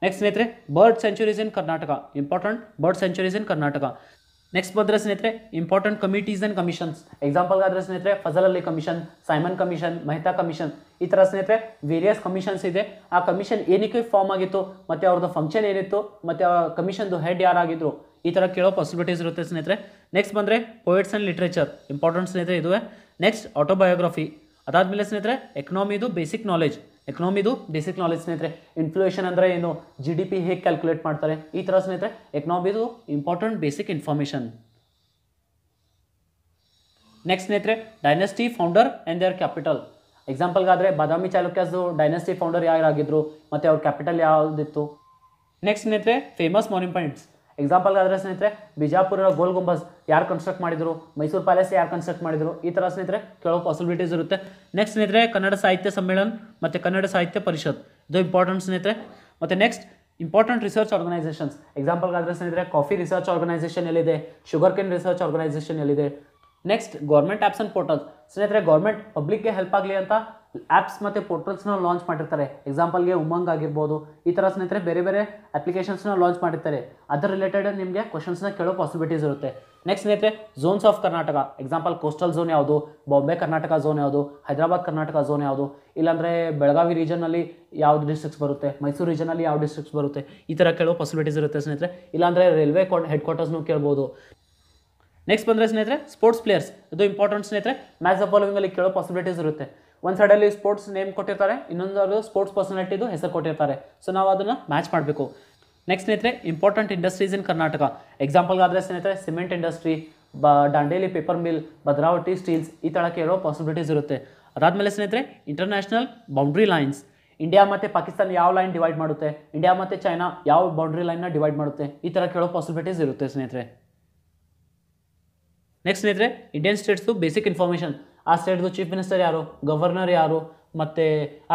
ನೆಕ್ಸ್ಟ್ ಸ್ನೇಹಿತರೆ bird sanctuaries in Karnataka important bird sanctuaries in Karnataka next ಬಂದರೆ ಸ್ನೇಹಿತರೆ ಇಂಪಾರ್ಟೆಂಟ್ ಕಮಿಟೀಸ್ ಆ್ಯಂಡ್ ಕಮಿಷನ್ಸ್ ಎಕ್ಸಾಂಪಲ್ಗಾದರೆ ಸ್ನೇಹಿತರೆ Fazal Ali commission Simon commission Mehta commission ಈ ಥರ ಸ್ನೇಹಿತರೆ ವೇರಿಯಸ್ ಕಮಿಷನ್ಸ್ ಇದೆ ಆ ಕಮಿಷನ್ ಏನಕ್ಕೆ ಫಾರ್ಮ್ ಆಗಿತ್ತು ಮತ್ತು ಅವ್ರದ್ದು ಫಂಕ್ಷನ್ ಏನಿತ್ತು ಮತ್ತು ಆ ಕಮಿಷನ್ದು ಹೆಡ್ ಯಾರಾಗಿದ್ದರು ಈ ಥರ ಕೇಳೋ ಪಾಸಿಬಿಲಿಟೀಸ್ ಇರುತ್ತೆ ಸ್ನೇಹಿತರೆ ನೆಕ್ಸ್ಟ್ ಬಂದರೆ ಪೋಯಿಟ್ಸ್ ಆ್ಯಂಡ್ ಲಿಟ್ರೇಚರ್ ಇಂಪಾರ್ಟೆಂಟ್ ಸ್ನೇಹಿತರೆ ಇದುವೇ ನೆಕ್ಸ್ಟ್ ಆಟೋಬಯೋಗ್ರಫಿ ಅದಾದಮೇಲೆ ಸ್ನೇಹಿತರೆ ಎಕನಾಮಿದು ಬೇಸಿಕ್ ನಾಲೆಜ್ ಎಕನಾಮಿದು ಬೇಸಿಕ್ ನಾಲೆಜ್ ಸ್ನೇಹಿತರೆ ಇನ್ಫ್ಲೂಯೇಷನ್ ಅಂದರೆ ಏನು ಜಿ ಡಿ ಪಿ ಹೇಗೆ ಕ್ಯಾಲ್ಕುಲೇಟ್ ಮಾಡ್ತಾರೆ ಈ ಥರ ಸ್ನೇಹಿತರೆ ಎಕನಾಮಿದು ಇಂಪಾರ್ಟೆಂಟ್ ಬೇಸಿಕ್ ಇನ್ಫಾರ್ಮೇಷನ್ ನೆಕ್ಸ್ಟ್ ಸ್ನೇಹಿತರೆ dynasty founder and their capital ಎಕ್ಸಾಂಪಲ್ಗಾದರೆ ಬಾದಾಮಿ ಚಾಲುಕ್ಯಾಸ್ ಡೈನಸ್ಟಿ ಫೌಂಡರ್ ಯಾರಾಗಿದ್ದರು ಮತ್ತು ಅವ್ರ ಕ್ಯಾಪಿಟಲ್ ಯಾವುದಿತ್ತು ನೆಕ್ಸ್ಟ್ ಸ್ನೇಹಿತರೆ ಫೇಮಸ್ ಮಾನ್ಯುಮೆಂಟ್ಸ್ ಎಕ್ಸಾಂಪಲ್ಗೆ ಆದರೆ ಸ್ನೇಹಿತರೆ ಬಿಜಾಪುರ ಗೋಲ್ ಗುಂಬಸ್ ಯಾರು ಕನ್ಸ್ಟ್ರಕ್ಟ್ ಮಾಡಿದರು ಮೈಸೂರು ಪ್ಯಾಲೇಸ್ ಯಾರು ಕನ್ಸ್ಟ್ರಕ್ಟ್ ಮಾಡಿದ್ರು ಈ ಥರ ಸ್ನೇಹಿತರೆ ಕೆಲವು ಪಾಸಿಬಿಲಿಟೀಸ್ ಇರುತ್ತೆ ನೆಕ್ಸ್ಟ್ ಸ್ನೇಹಿತರೆ ಕನ್ನಡ ಸಾಹಿತ್ಯ ಸಮ್ಮೇಳನ ಮತ್ತು ಕನ್ನಡ ಸಾಹಿತ್ಯ ಪರಿಷತ್ ಇದು ಇಂಪಾರ್ಟೆಂಟ್ ಸ್ನೇಹಿತರೆ ಮತ್ತು ನೆಕ್ಸ್ಟ್ ಇಂಪಾರ್ಟೆಂಟ್ ರಿಸರ್ಚ್ ಆರ್ಗನೈಸೇಷನ್ಸ್ ಎಕ್ಸಾಂಪಲ್ಗಾದರೆ ಸ್ನೇಹಿತರೆ ಕಾಫಿ ರಿಸರ್ಚ್ ಆರ್ಗನೈಸೇಷನ್ ಎಲ್ಲಿದೆ ಶುಗರ್ ಕೇನ್ ರಿಸರ್ಚ್ ಆರ್ಗನೈಸೇಷನ್ ಎಲ್ಲಿದೆ next government apps and portals ಸ್ನೇಹಿತರೆ ಗೌರ್ಮೆಂಟ್ ಪಬ್ಲಿಕ್ಗೆ ಹೆಲ್ಪ್ ಆಗಲಿ ಅಂತ ಆ್ಯಪ್ಸ್ ಮತ್ತು ಪೋರ್ಟಲ್ಸ್ನ ಲಾಂಚ್ ಮಾಡಿರ್ತಾರೆ ಎಕ್ಸಾಂಪಲ್ಗೆ ಉಮಂಗ್ ಆಗಿರ್ಬೋದು ಈ ಥರ ಸ್ನೇಹಿತರೆ ಬೇರೆ ಬೇರೆ ಅಪ್ಲಿಕೇಶನ್ಸ್ನ ಲಾಂಚ್ ಮಾಡಿರ್ತಾರೆ ಅದರ ರಿಲೇಟೆಡ್ ನಿಮಗೆ ಕ್ವಶನ್ಸ್ನ ಕೇಳೋ ಪಾಸಿಬಿಲಿಟೀಸ್ ಇರುತ್ತೆ ನೆಕ್ಸ್ಟ್ ಸ್ನೇಹಿತರೆ zones of Karnataka example coastal zone ಯಾವುದು ಬಾಂಬೆ ಕರ್ನಾಟಕ ಝೋನ್ ಯಾವುದು ಹೈದರಾಬಾದ್ ಕರ್ನಾಟಕ ಝೋನ್ ಯಾವುದು ಇಲ್ಲಾಂದರೆ ಬೆಳಗಾವಿ ರೀಜನಲ್ಲಿ ಯಾವ ಡಿಸ್ಟ್ರಿಕ್ಸ್ ಬರುತ್ತೆ ಮೈಸೂರು ರೀಜನಲ್ಲಿ ಯಾವ ಡಿಸ್ಟ್ರಿಕ್ಸ್ ಬರುತ್ತೆ ಈ ಥರ ಕೇಳೋ ಪಾಸಿಬಿಲಿಟೀಸ್ ಇರುತ್ತೆ ಸ್ನೇಹಿತರೆ ಇಲ್ಲಾಂದರೆ ರೈಲ್ವೆ ಕ್ವಾರ್ ಹೆಡ್ ಕ್ವಾರ್ಟರ್ಸ್ನೂ ಕೇಳ್ಬೋದು ನೆಕ್ಸ್ಟ್ ಬಂದರೆ ಸ್ನೇಹಿತರೆ ಸ್ಪೋರ್ಟ್ಸ್ ಪ್ಲೇಯರ್ಸ್ ಇದು ಇಂಪಾರ್ಟೆಂಟ್ ಸ್ನೇಹಿತರೆ ಮ್ಯಾಚ್ ದ ಅಲ್ಲಿ ಕೇಳೋ ಪಾಸಿಬಿಲಿಟೀಸ್ ಇರುತ್ತೆ ಒನ್ ಸೈಡ್ ಅಲ್ಲಿ ಸ್ಪೋರ್ಟ್ಸ್ ನೇಮ್ ಕೊಟ್ಟಿದ್ದಾರೆ ಇನ್ನೊಂದರಲ್ಲಿ ಸ್ಪೋರ್ಟ್ಸ್ ಪರ್ಸನಲಿಟಿ ದು ಹೆಸರು ಕೊಟ್ಟಿದ್ದಾರೆ ಸೋ ನಾವು ಅದನ್ನ ಮ್ಯಾಚ್ ಮಾಡಬೇಕು ನೆಕ್ಸ್ಟ್ ಸ್ನೇಹಿತರೆ important industries in Karnataka example ಗೆ ಅಡ್ರೆಸ್ ಸ್ನೇಹಿತರೆ cement industry Dandeli paper mill ಮದರಾವ್ ಟೀ ಸ್ಟೀಲ್ಸ್ ಈ ತರಹ ಕೇಳೋ possibility ಇರುತ್ತೆ ಅದಾದ ಮೇಲೆ ಸ್ನೇಹಿತರೆ ಇಂಟರ್ನیشنل ಬೌಂಡರಿ ಲೈನ್ಸ್ ಇಂಡಿಯಾ ಮತ್ತೆ ಪಾಕಿಸ್ತಾನ ಯಾವ ಲೈನ್ ಡಿವೈಡ್ ಮಾಡುತ್ತೆ ಇಂಡಿಯಾ ಮತ್ತೆ ಚೈನಾ ಯಾವ ಬೌಂಡರಿ ಲೈನ್ ಡಿವೈಡ್ ಮಾಡುತ್ತೆ ಈ ತರಹ ಕೇಳೋ possibility ಇರುತ್ತೆ ಸ್ನೇಹಿತರೆ ನೆಕ್ಸ್ಟ್ ಸ್ನೇಹಿತರೆ Indian states the basic information ಆ ಸ್ಟೇಟ್ದು ಚೀಫ್ ಮಿನಿಸ್ಟರ್ ಯಾರು ಗವರ್ನರ್ ಯಾರು ಮತ್ತು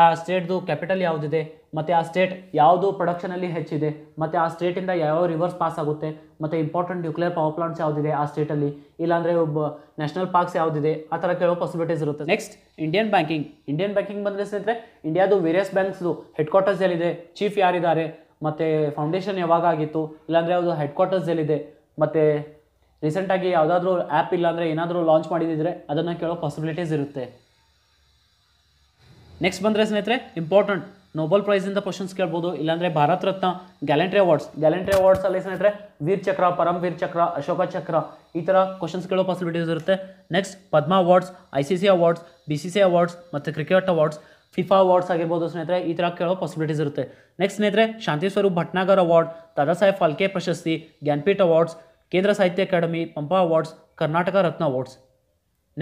ಆ ಸ್ಟೇಟ್ದು ಕ್ಯಾಪಿಟಲ್ ಯಾವುದಿದೆ ಮತ್ತು ಆ ಸ್ಟೇಟ್ ಯಾವುದು ಪ್ರೊಡಕ್ಷನಲ್ಲಿ ಹೆಚ್ಚಿದೆ ಮತ್ತು ಆ ಸ್ಟೇಟಿಂದ ಯಾವ ರಿವರ್ಸ್ ಪಾಸ್ ಆಗುತ್ತೆ ಮತ್ತು ಇಂಪಾರ್ಟೆಂಟ್ ನ್ಯೂಕ್ಲಿಯರ್ ಪವರ್ ಪ್ಲಾಂಟ್ಸ್ ಯಾವುದಿದೆ ಆ ಸ್ಟೇಟಲ್ಲಿ ಇಲ್ಲಾಂದರೆ ಒಬ್ಬ ನ್ಯಾಷನಲ್ ಪಾರ್ಕ್ಸ್ ಯಾವುದಿದೆ ಆ ಥರ ಕೆಲವು ಪಾಸಿಬಿಲಿಟೀಸ್ ಇರುತ್ತೆ next Indian banking Indian banking ಬಂದರೆ ಸ್ನೇಹಿತರೆ ಇಂಡಿಯಾದು ವೇರಿಯಸ್ ಬ್ಯಾಂಕ್ಸ್ದು ಹೆಡ್ ಕ್ವಾರ್ಟರ್ಸ್ ಎಲ್ಲಿದೆ ಚೀಫ್ ಯಾರಿದ್ದಾರೆ ಮತ್ತು ಫೌಂಡೇಶನ್ ಯಾವಾಗ ಆಗಿತ್ತು ಇಲ್ಲಾಂದರೆ ಅದು ಹೆಡ್ ಕ್ವಾರ್ಟರ್ಸ್ ಎಲ್ಲಿದೆ ಮತ್ತು ರೀಸೆಂಟಾಗಿ ಯಾವುದಾದ್ರೂ ಆ್ಯಪ್ ಇಲ್ಲ ಅಂದರೆ ಏನಾದರೂ ಲಾಂಚ್ ಮಾಡಿದಿದ್ರೆ ಅದನ್ನು ಕೇಳೋ ಪಾಸಿಬಿಲಿಟೀಸ್ ಇರುತ್ತೆ ನೆಕ್ಸ್ಟ್ ಬಂದರೆ ಸ್ನೇಹಿತರೆ ಇಂಪಾರ್ಟೆಂಟ್ ನೋಬಲ್ ಪ್ರೈಸಿಂದ ಕ್ವಶನ್ಸ್ ಕೇಳ್ಬೋದು ಇಲ್ಲಾಂದರೆ Bharat Ratna gallantry awards gallantry ಅವಾರ್ಡ್ಸಲ್ಲಿ ಸ್ನೇಹಿತರೆ ವೀರ್ ಚಕ್ರ ವೀರ್ ಚಕ್ರ ಅಶೋಕ ಚಕ್ರ ಈ ಥರ ಕ್ವಶನ್ಸ್ ಕೇಳೋ ಪಾಸಿಬಿಲಿಟೀಸ್ ಇರುತ್ತೆ next Padma awards I C C awards B C C awards ಮತ್ತು ಕ್ರಿಕೆಟ್ ಅವಾರ್ಡ್ಸ್ ಫಿಫಾ ಅವಾರ್ಡ್ಸ್ ಆಗಿರ್ಬೋದು ಸ್ನೇಹಿತರೆ ಈ ಥರ ಕೇಳೋ ಪಾಸಿಬಿಲಿಟೀಸ್ ಇರುತ್ತೆ ನೆಕ್ಸ್ಟ್ ಸ್ನೇಹಿತರೆ ಶಾಂತಿ ಸ್ವರೂಪ್ ಭಟ್ನಾಗರ್ ಅವಾರ್ಡ್ ದಾದಾ ಸಾಹೇಬ್ ಫಾಲ್ಕೆ ಪ್ರಶಸ್ತಿ Jnanpith awards Kendra Sahitya Akademi Pampa awards Karnataka Ratna awards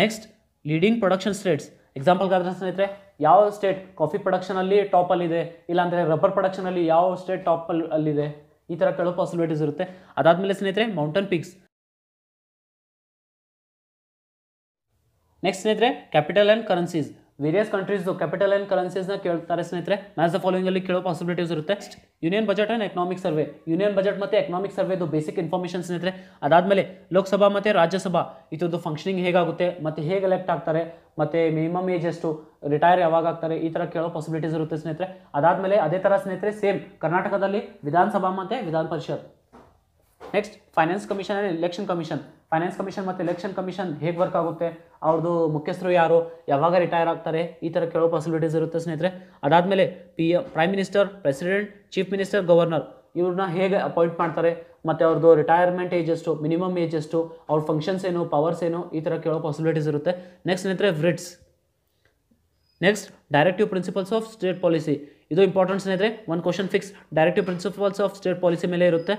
next leading production states ಎಕ್ಸಾಂಪಲ್ಗಾದ್ರೆ ಸ್ನೇಹಿತರೆ ಯಾವ ಸ್ಟೇಟ್ ಕಾಫಿ ಪ್ರೊಡಕ್ಷನಲ್ಲಿ ಟಾಪಲ್ಲಿದೆ ಇಲ್ಲಾಂದರೆ ರಬ್ಬರ್ ಪ್ರೊಡಕ್ಷನಲ್ಲಿ ಯಾವ ಸ್ಟೇಟ್ ಟಾಪಲ್ಲಿ ಅಲ್ಲಿದೆ ಈ ಥರ ಕೇಳೋ ಪಾಸಿಬಿಲಿಟೀಸ್ ಇರುತ್ತೆ ಅದಾದಮೇಲೆ ಸ್ನೇಹಿತರೆ ಮೌಂಟನ್ ಪೀಕ್ಸ್ ನೆಕ್ಸ್ಟ್ ಸ್ನೇಹಿತರೆ ಕ್ಯಾಪಿಟಲ್ ಆ್ಯಂಡ್ ಕರೆನ್ಸೀಸ್ ವೇರಿಯಸ್ ಕಂಟ್ರೀಸ್ದು ಕ್ಯಾಪಿಟಲ್ ಆ್ಯಂಡ್ ಕರೆನ್ಸೀಸ್ನ ಕೇಳ್ತಾರೆ ಸ್ನೇಹಿತರೆ ಮ್ಯಾಸ್ ದ ಅಲ್ಲಿ ಕೇಳೋ ಪಾಸಿಬಿಲಿಟೀಸ್ ಇರುತ್ತೆ union budget and economic survey union budget ಮತ್ತು ಎಕನಾಮಿಕ್ ಸರ್ವೆ ಇದು ಬೇಸಿಕ್ ಇನ್ಫಾರ್ಮೇಷನ್ ಸ್ನೇಹಿತರೆ ಅದಾದಮೇಲೆ ಲೋಕಸಭಾ ಮತ್ತು ರಾಜ್ಯಸಭಾ ಇದರದ್ದು ಫಂಕ್ಷನಿಂಗ್ ಹೇಗಾಗುತ್ತೆ ಮತ್ತು ಹೇಗೆ ಎಲೆಕ್ಟ್ ಆಗ್ತಾರೆ ಮತ್ತು ಮಿನಿಮಮ್ ಏಜ್ ಎಷ್ಟು ರಿಟೈರ್ ಯಾವಾಗ ಆಗ್ತಾರೆ ಈ ಥರ ಕೇಳೋ ಪಾಸಿಬಿಲಿಟೀಸ್ ಇರುತ್ತೆ ಸ್ನೇಹಿತರೆ ಅದಾದಮೇಲೆ ಅದೇ ಥರ ಸ್ನೇಹಿತರೆ ಸೇಮ್ ಕರ್ನಾಟಕದಲ್ಲಿ ವಿಧಾನಸಭಾ ಮತ್ತು Vidhana Parishat next finance commission and election commission finance commission ಮತ್ತು ಎಲೆಕ್ಷನ್ ಕಮಿಷನ್ ಹೇಗೆ ವರ್ಕ್ ಆಗುತ್ತೆ ಅವ್ರದ್ದು ಮುಖ್ಯಸ್ಥರು ಯಾರು ಯಾವಾಗ ರಿಟೈರ್ ಆಗ್ತಾರೆ ಈ ಥರ ಕೇಳೋ ಫೆಸಿಲಿಟೀಸ್ ಇರುತ್ತೆ ಸ್ನೇಹಿತರೆ ಅದಾದಮೇಲೆ P A prime minister president chief minister governor ಇವ್ರನ್ನ ಹೇಗೆ ಅಪಾಯಿಂಟ್ ಮಾಡ್ತಾರೆ ಮತ್ತು ಅವ್ರದ್ದು ರಿಟೈರ್ಮೆಂಟ್ ಏಜ್ ಎಷ್ಟು ಮಿನಿಮಮ್ ಏಜ್ ಎಷ್ಟು ಅವ್ರ ಫಂಕ್ಷನ್ಸ್ ಏನು ಪವರ್ಸ್ ಏನು ಈ ಥರ ಕೇಳೋ ಪಾಸಿಬಿಲಿಟೀಸ್ ಇರುತ್ತೆ ನೆಕ್ಸ್ಟ್ ಸ್ನೇಹಿತರೆ writs next directive principles of state policy ಇದು ಇಂಪಾರ್ಟೆಂಟ್ ಸ್ನೇಹಿತರೆ ಒಂದು question fix directive principles of state policy ಮೇಲೆ ಇರುತ್ತೆ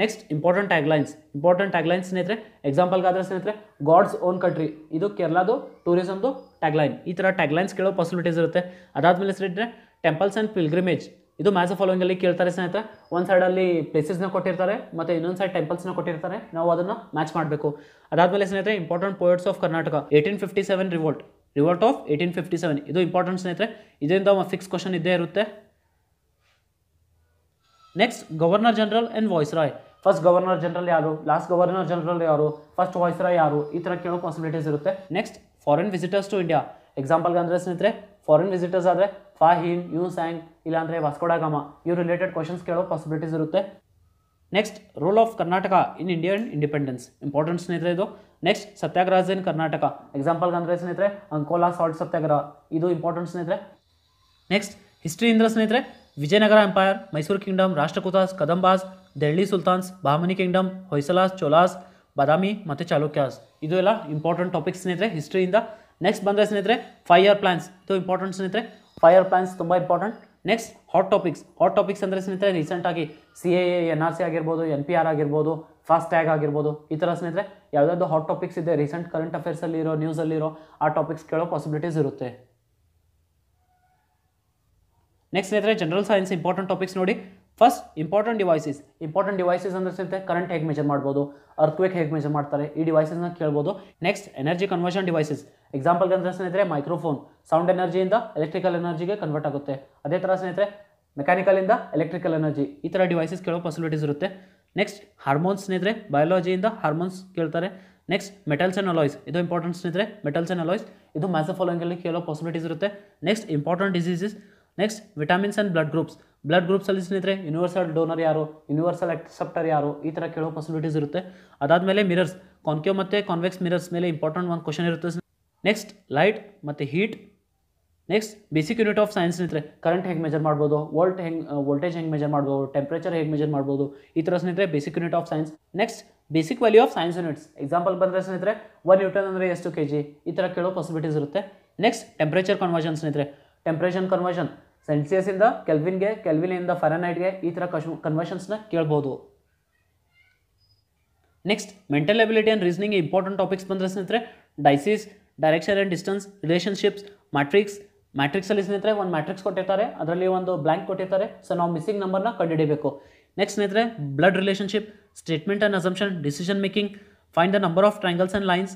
next important taglines important taglines ಸ್ನೇಹಿತರೆ ಎಕ್ಸಾಂಪಲ್ಗಾದ್ರೆ ಸ್ನೇಹಿತರೆ ಗಾಡ್ಸ್ ಓನ್ ಕಂಟ್ರಿ ಇದು ಕೇರಳದು ಟೂರಿಸಮ್ದು ಟ್ಯಾಗ್ಲೈನ್ ಈ ಥರ ಟ್ಯಾಗ್ಲೈನ್ಸ್ ಕೇಳೋ ಪಾಸಿಬಿಲಿಟೀಸ್ ಇರುತ್ತೆ ಅದಾದಮೇಲೆ ಸ್ನೇಹಿತರೆ ಟೆಂಪಲ್ಸ್ ಆ್ಯಂಡ್ ಪಿಲ್ಗ್ರಿಮೇಜ್ ಇದು ಮ್ಯಾಸ್ ಫಾಲೋಯಿಂಗಲ್ಲಿ ಕೇಳ್ತಾರೆ ಸ್ನೇಹಿತರೆ ಒಂದು ಸೈಡಲ್ಲಿ ಪ್ಲೇಸಸ್ನ ಕೊಟ್ಟಿರ್ತಾರೆ ಮತ್ತು ಇನ್ನೊಂದು ಸೈಡ್ ಟೆಂಪಲ್ಸ್ನ ಕೊಟ್ಟಿರ್ತಾರೆ ನಾವು ಅದನ್ನು ಮ್ಯಾಚ್ ಮಾಡಬೇಕು ಅದಾದಮೇಲೆ ಸ್ನೇಹಿತರೆ important poets of Karnataka eighteen fifty seven revolt revolt of eighteen fifty seven ಇದು ಇಂಪಾರ್ಟೆಂಟ್ ಸ್ನೇಹಿತರೆ ಇದರಿಂದ ಫಿಕ್ಸ್ ಕ್ವಶನ್ ಇದ್ದೇ ಇರುತ್ತೆ next governor general and viceroy first governor general ಯಾರು ಲಾಸ್ಟ್ ಗವರ್ನರ್ ಜನರಲ್ ಯಾರು ಫಸ್ಟ್ ವಾಯ್ಸ್ರಾ ಯಾರು ಈ ಥರ ಕೇಳೋ ಪಾಸಿಬಿಲಿಟೀಸ್ ಇರುತ್ತೆ next foreign visitors to India ಎಕ್ಸಾಂಪಲ್ಗೆ ಅಂದರೆ ಸ್ನೇಹಿತರೆ ಫಾರಿನ್ ವಿಸಿಟರ್ಸ್ ಆದರೆ ಫಾಹೀಮ್ ಯು ಸ್ಯಾಂಗ್ ಇಲ್ಲಾಂದರೆ ವಾಸ್ಕೋಡಾಗಾಮ ಇವ್ರು ರಿಲೇಟೆಡ್ ಕ್ವಶನ್ಸ್ ಕೇಳೋ ಪಾಸಿಬಿಲಿಟೀಸ್ ಇರುತ್ತೆ next rule of Karnataka in Indian independence important ಸ್ನೇಹಿತರೆ ಇದು ನೆಕ್ಸ್ಟ್ ಸತ್ಯಾಗ್ರಹ ಇನ್ ಕರ್ನಾಟಕ ಎಕ್ಸಾಂಪಲ್ಗೆ ಅಂದರೆ ಸ್ನೇಹಿತರೆ ಅಂಕೋಲಾ ಸಾಲ್ಟ್ ಸತ್ಯಾಗ್ರಹ ಇದು ಇಂಪಾರ್ಟೆಂಟ್ ಸ್ನೇಹಿತರೆ ನೆಕ್ಸ್ಟ್ ಇಂದ್ರ ಸ್ನೇಹಿತರೆ Vijayanagara empire Mysore kingdom Rashtrakutas Kadambas Delhi sultans Bahmani kingdom Hoysalas Cholas Badami ಮತ್ತು ಚಾಲುಕ್ಯಾಸ್ ಇದು ಎಲ್ಲ ಇಂಪಾರ್ಟೆಂಟ್ ಟಾಪಿಕ್ಸ್ ಸ್ನೇಹಿತರೆ ಹಿಸ್ಟ್ರಿಯಿಂದ ನೆಕ್ಸ್ಟ್ ಬಂದರೆ ಸ್ನೇಹಿತರೆ ಫೈಯರ್ ಪ್ಲಾನ್ಸ್ ಇದು ಇಂಪಾರ್ಟೆಂಟ್ ಸ್ನೇಹಿತರೆ ಫೈಯರ್ ಪ್ಲಾನ್ಸ್ ತುಂಬ important next hot topics hot topics ಅಂದರೆ ಸ್ನೇಹಿತರೆ ರೀಸೆಂಟಾಗಿ C A N R C ಆಗಿರ್ಬೋದು ಎನ್ ಪಿ ಆರ್ ಆಗಿರ್ಬೋದು ಫಾಸ್ಟ್ ಟ್ಯಾಗ್ ಆಗಿರ್ಬೋದು ಈ ಥರ ಸ್ನೇಹಿತರೆ ಯಾವುದಾದ್ರು ಹಾಟ್ ಟಾಪಿಕ್ಸ್ ಇದೆ ರೀಸೆಂಟ್ ಕರೆಂಟ್ ಅಫೇರ್ಸಲ್ಲಿರೋ ನ್ಯೂಸಲ್ಲಿರೋ ಆ ಟಾಪಿಕ್ಸ್ ಕೇಳೋ ಪಾಸಿಬಿಲಿಟೀಸ್ ಇರುತ್ತೆ ನೆಕ್ಸ್ಟ್ ಸ್ನೇಹಿತರೆ ಜನರಲ್ ಸೈನ್ಸ್ ಇಂಪಾರ್ಟೆಂಟ್ ಟಾಪಿಕ್ಸ್ ನೋಡಿ first important devices important devices ಅಂದ್ರೆ ಸಿಗುತ್ತೆ ಕರೆಂಟ್ ಹೇಗೆ ಮೆಜರ್ ಮಾಡ್ಬೋದು ಅರ್ಥಕ್ವೇಕ್ ಹೇಗೆ ಮೆಜರ್ ಮಾಡ್ತಾರೆ ಈ ಡಿವೈಸಸ್ನ ಕೇಳ್ಬೋದು ನೆಕ್ಸ್ಟ್ ಎನರ್ಜಿ ಕನ್ವರ್ಷನ್ ಡಿವೈಸಸ್ ಎಕ್ಸಾಂಪಲ್ಗೆ ಅಂದರೆ ಸ್ನೇಹಿತರೆ ಮೈಕ್ರೋಫೋನ್ ಸೌಂಡ್ ಎನರ್ಜಿಯಿಂದ ಎಲೆಕ್ಟ್ರಿಕಲ್ ಎನರ್ಜಿಗೆ ಕನ್ವರ್ಟ್ ಆಗುತ್ತೆ ಅದೇ ಥರ ಸ್ನೇಹಿತರೆ ಮೆಕ್ಯಾನಿಕಲಿಂದ ಎಲೆಕ್ಟ್ರಿಕಲ್ ಎನರ್ಜಿ ಈ ಥರ ಡಿವೈಸಸ್ ಕೇಳೋ ಫೆಸಿಲಿಟೀಸ್ ಇರುತ್ತೆ ನೆಕ್ಸ್ಟ್ ಹಾರ್ಮೋನ್ಸ್ ಸ್ನೇಹಿತರೆ ಬಯಾಲಜಿಯಿಂದ ಹಾರ್ಮೋನ್ಸ್ ಕೇಳ್ತಾರೆ ನೆಕ್ಸ್ಟ್ ಮೆಟಲ್ಸ್ ಅಂಡ್ ಅಲಾಯ್ಸ್ ಇದು ಇಂಪಾರ್ಟೆಂಟ್ ಸ್ನೇಹಿತರೆ ಮೆಟಲ್ಸ್ ಆ್ಯಂಡ್ ಅಲಾಯ್ಸ್ ಇದು ಮ್ಯಾಸಫಾಲೋಂಗಲ್ಲಿ ಕೇಳೋ ಪಾಸಿಬಿಲಿಟೀಸ್ ಇರುತ್ತೆ next important diseases next vitamins and blood groups blood ಗ್ರೂಪ್ಸಲ್ಲಿ ಸ್ನೇಹಿತರೆ ಯೂನಿವರ್ಸಲ್ ಡೋನರ್ ಯಾರು ಯೂನಿವರ್ಸಲ್ ಅಕ್ಸೆಪ್ಟರ್ ಯಾರು ಈ ಥರ ಕೇಳೋ ಪಾಸಿಬಿಲಿಟೀಸ್ ಇರುತ್ತೆ ಅದಾದ ಮೇಲೆ ಮಿರರ್ಸ್ ಕಾನ್ಕೇವ್ ಮತ್ತು ಕಾನ್ವೆಕ್ಸ್ ಮಿರರ್ಸ್ ಮೇಲೆ ಇಂಪಾರ್ಟೆಂಟ್ ಒಂದು ಕ್ವಶನ್ ಇರುತ್ತೆ ನೆಕ್ಸ್ಟ್ ಲೈಟ್ ಮತ್ತು heat next basic unit of science ಸ್ನೇಹಿತರೆ ಕರೆಂಟ್ ಹೇಗೆ ಮೆಜರ್ ಮಾಡ್ಬೋದು ವೋಲ್ಟ್ ಹೆಂಗೆ ವೋಲ್ಟೇಜ್ ಹೆಂಗೆ ಮೆಜರ್ ಮಾಡ್ಬೋದು ಟೆಂಪ್ರೇಚರ್ ಹೇಗೆ ಮೆಜರ್ ಮಾಡ್ಬೋದು ಈ ಥರ ಸ್ನೇಹಿತರೆ basic unit of science next basic value of science units example ಬಂದರೆ ಸ್ನೇಹಿತರೆ ಒನ್ ನ್ಯೂಟನ್ ಅಂದರೆ ಎಷ್ಟು ಕೆ ಜಿ ಈ ಥರ ಕೇಳೋ ಪಾಸಿಬಿಲಿಟೀಸ್ ಇರುತ್ತೆ ನೆಕ್ಸ್ಟ್ ಟೆಂಪ್ರೇಚರ್ ಕನ್ವರ್ಷನ್ ಸ್ನೇಹಿತರೆ ಟೆಂಪ್ರೇಚರ್ ಕನ್ವರ್ಷನ್ ಸೆಲ್ಸಿಯಸ್ ಇಂದ ಕೆಲ್ವಿನ್ಗೆ ಕೆಲ್ವಿನಿಂದ ಫರನೈಟ್ಗೆ ಈ ಥರ ಕಶ್ ಕನ್ವರ್ಷನ್ಸ್ನ ಕೇಳ್ಬೋದು next mental ability and reasoning important topics ಬಂದರೆ ಸ್ನೇಹಿತರೆ dices direction and distance relationships matrix ಮ್ಯಾಟ್ರಿಕ್ಸಲ್ಲಿ ಸ್ನೇಹಿತರೆ ಒಂದು ಮ್ಯಾಟ್ರಿಕ್ಸ್ ಕೊಟ್ಟಿರ್ತಾರೆ ಅದರಲ್ಲಿ ಒಂದು ಬ್ಲ್ಯಾಂಕ್ ಕೊಟ್ಟಿರ್ತಾರೆ ಸೊ ನಾವು ಮಿಸ್ಸಿಂಗ್ ನಂಬರ್ನ ಕಂಡುಹಿಡಬೇಕು ನೆಕ್ಸ್ಟ್ ಸ್ನೇಹಿತರೆ blood relationship statement and assumption decision making find the number of triangles and lines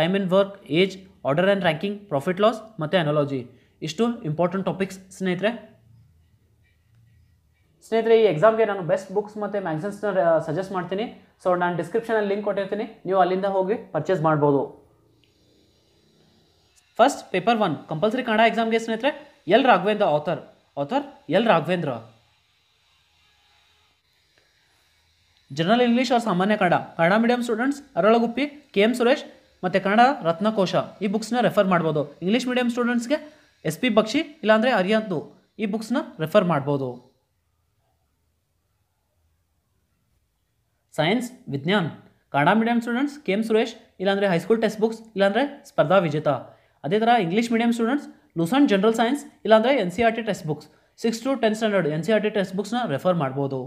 time in work age order and ranking profit loss ಮತ್ತು ಅನಾಲಜಿ ಇಷ್ಟು ಇಂಪಾರ್ಟೆಂಟ್ ಟಾಪಿಕ್ಸ್ ಸ್ನೇಹಿತರೆ ಸ್ನೇಹಿತರೆ ಈ ಎಕ್ಸಾಮ್ಗೆ ನಾನು ಬೆಸ್ಟ್ ಬುಕ್ಸ್ ಮತ್ತು ಮ್ಯಾಗ್ಝಿನ್ಸ್ನ ಸಜೆಸ್ಟ್ ಮಾಡ್ತೀನಿ ಸೊ ನಾನು ಡಿಸ್ಕ್ರಿಪ್ಷನಲ್ಲಿ ಲಿಂಕ್ ಕೊಟ್ಟಿರ್ತೀನಿ ನೀವು ಅಲ್ಲಿಂದ ಹೋಗಿ ಪರ್ಚೇಸ್ ಮಾಡ್ಬೋದು first paper one compulsory Kannada ಎಕ್ಸಾಮ್ಗೆ ಸ್ನೇಹಿತರೆ L Raghavendra author author L Raghavendra general English or Samanya Kannada Kannada medium students Aralaguppi K M Suresh ಮತ್ತು ಕನ್ನಡ ರತ್ನಕೋಶ ಈ ಬುಕ್ಸ್ನ ರೆಫರ್ ಮಾಡ್ಬೋದು ಇಂಗ್ಲೀಷ್ ಮೀಡಿಯಂ ಸ್ಟೂಡೆಂಟ್ಸ್ಗೆ ಎಸ್ ಪಿ ಬಕ್ಷಿ ಇಲ್ಲಾಂದರೆ ಅರಿಯಂತು ಈ ಬುಕ್ಸ್ನ ರೆಫರ್ ಮಾಡ್ಬೋದು science Vijnan Kannada medium students K M Suresh ಇಲ್ಲಾಂದರೆ ಹೈಸ್ಕೂಲ್ ಟೆಕ್ಸ್ಟ್ ಬುಕ್ಸ್ ಇಲ್ಲಾಂದರೆ ಸ್ಪರ್ಧಾ ವಿಜೇತ ಅದೇ ಥರ English medium students Lucent general science ಇಲ್ಲಾಂದರೆ N C R T text books six to ten standard N C R T text ಬುಕ್ಸ್ನ ರೆಫರ್ ಮಾಡ್ಬೋದು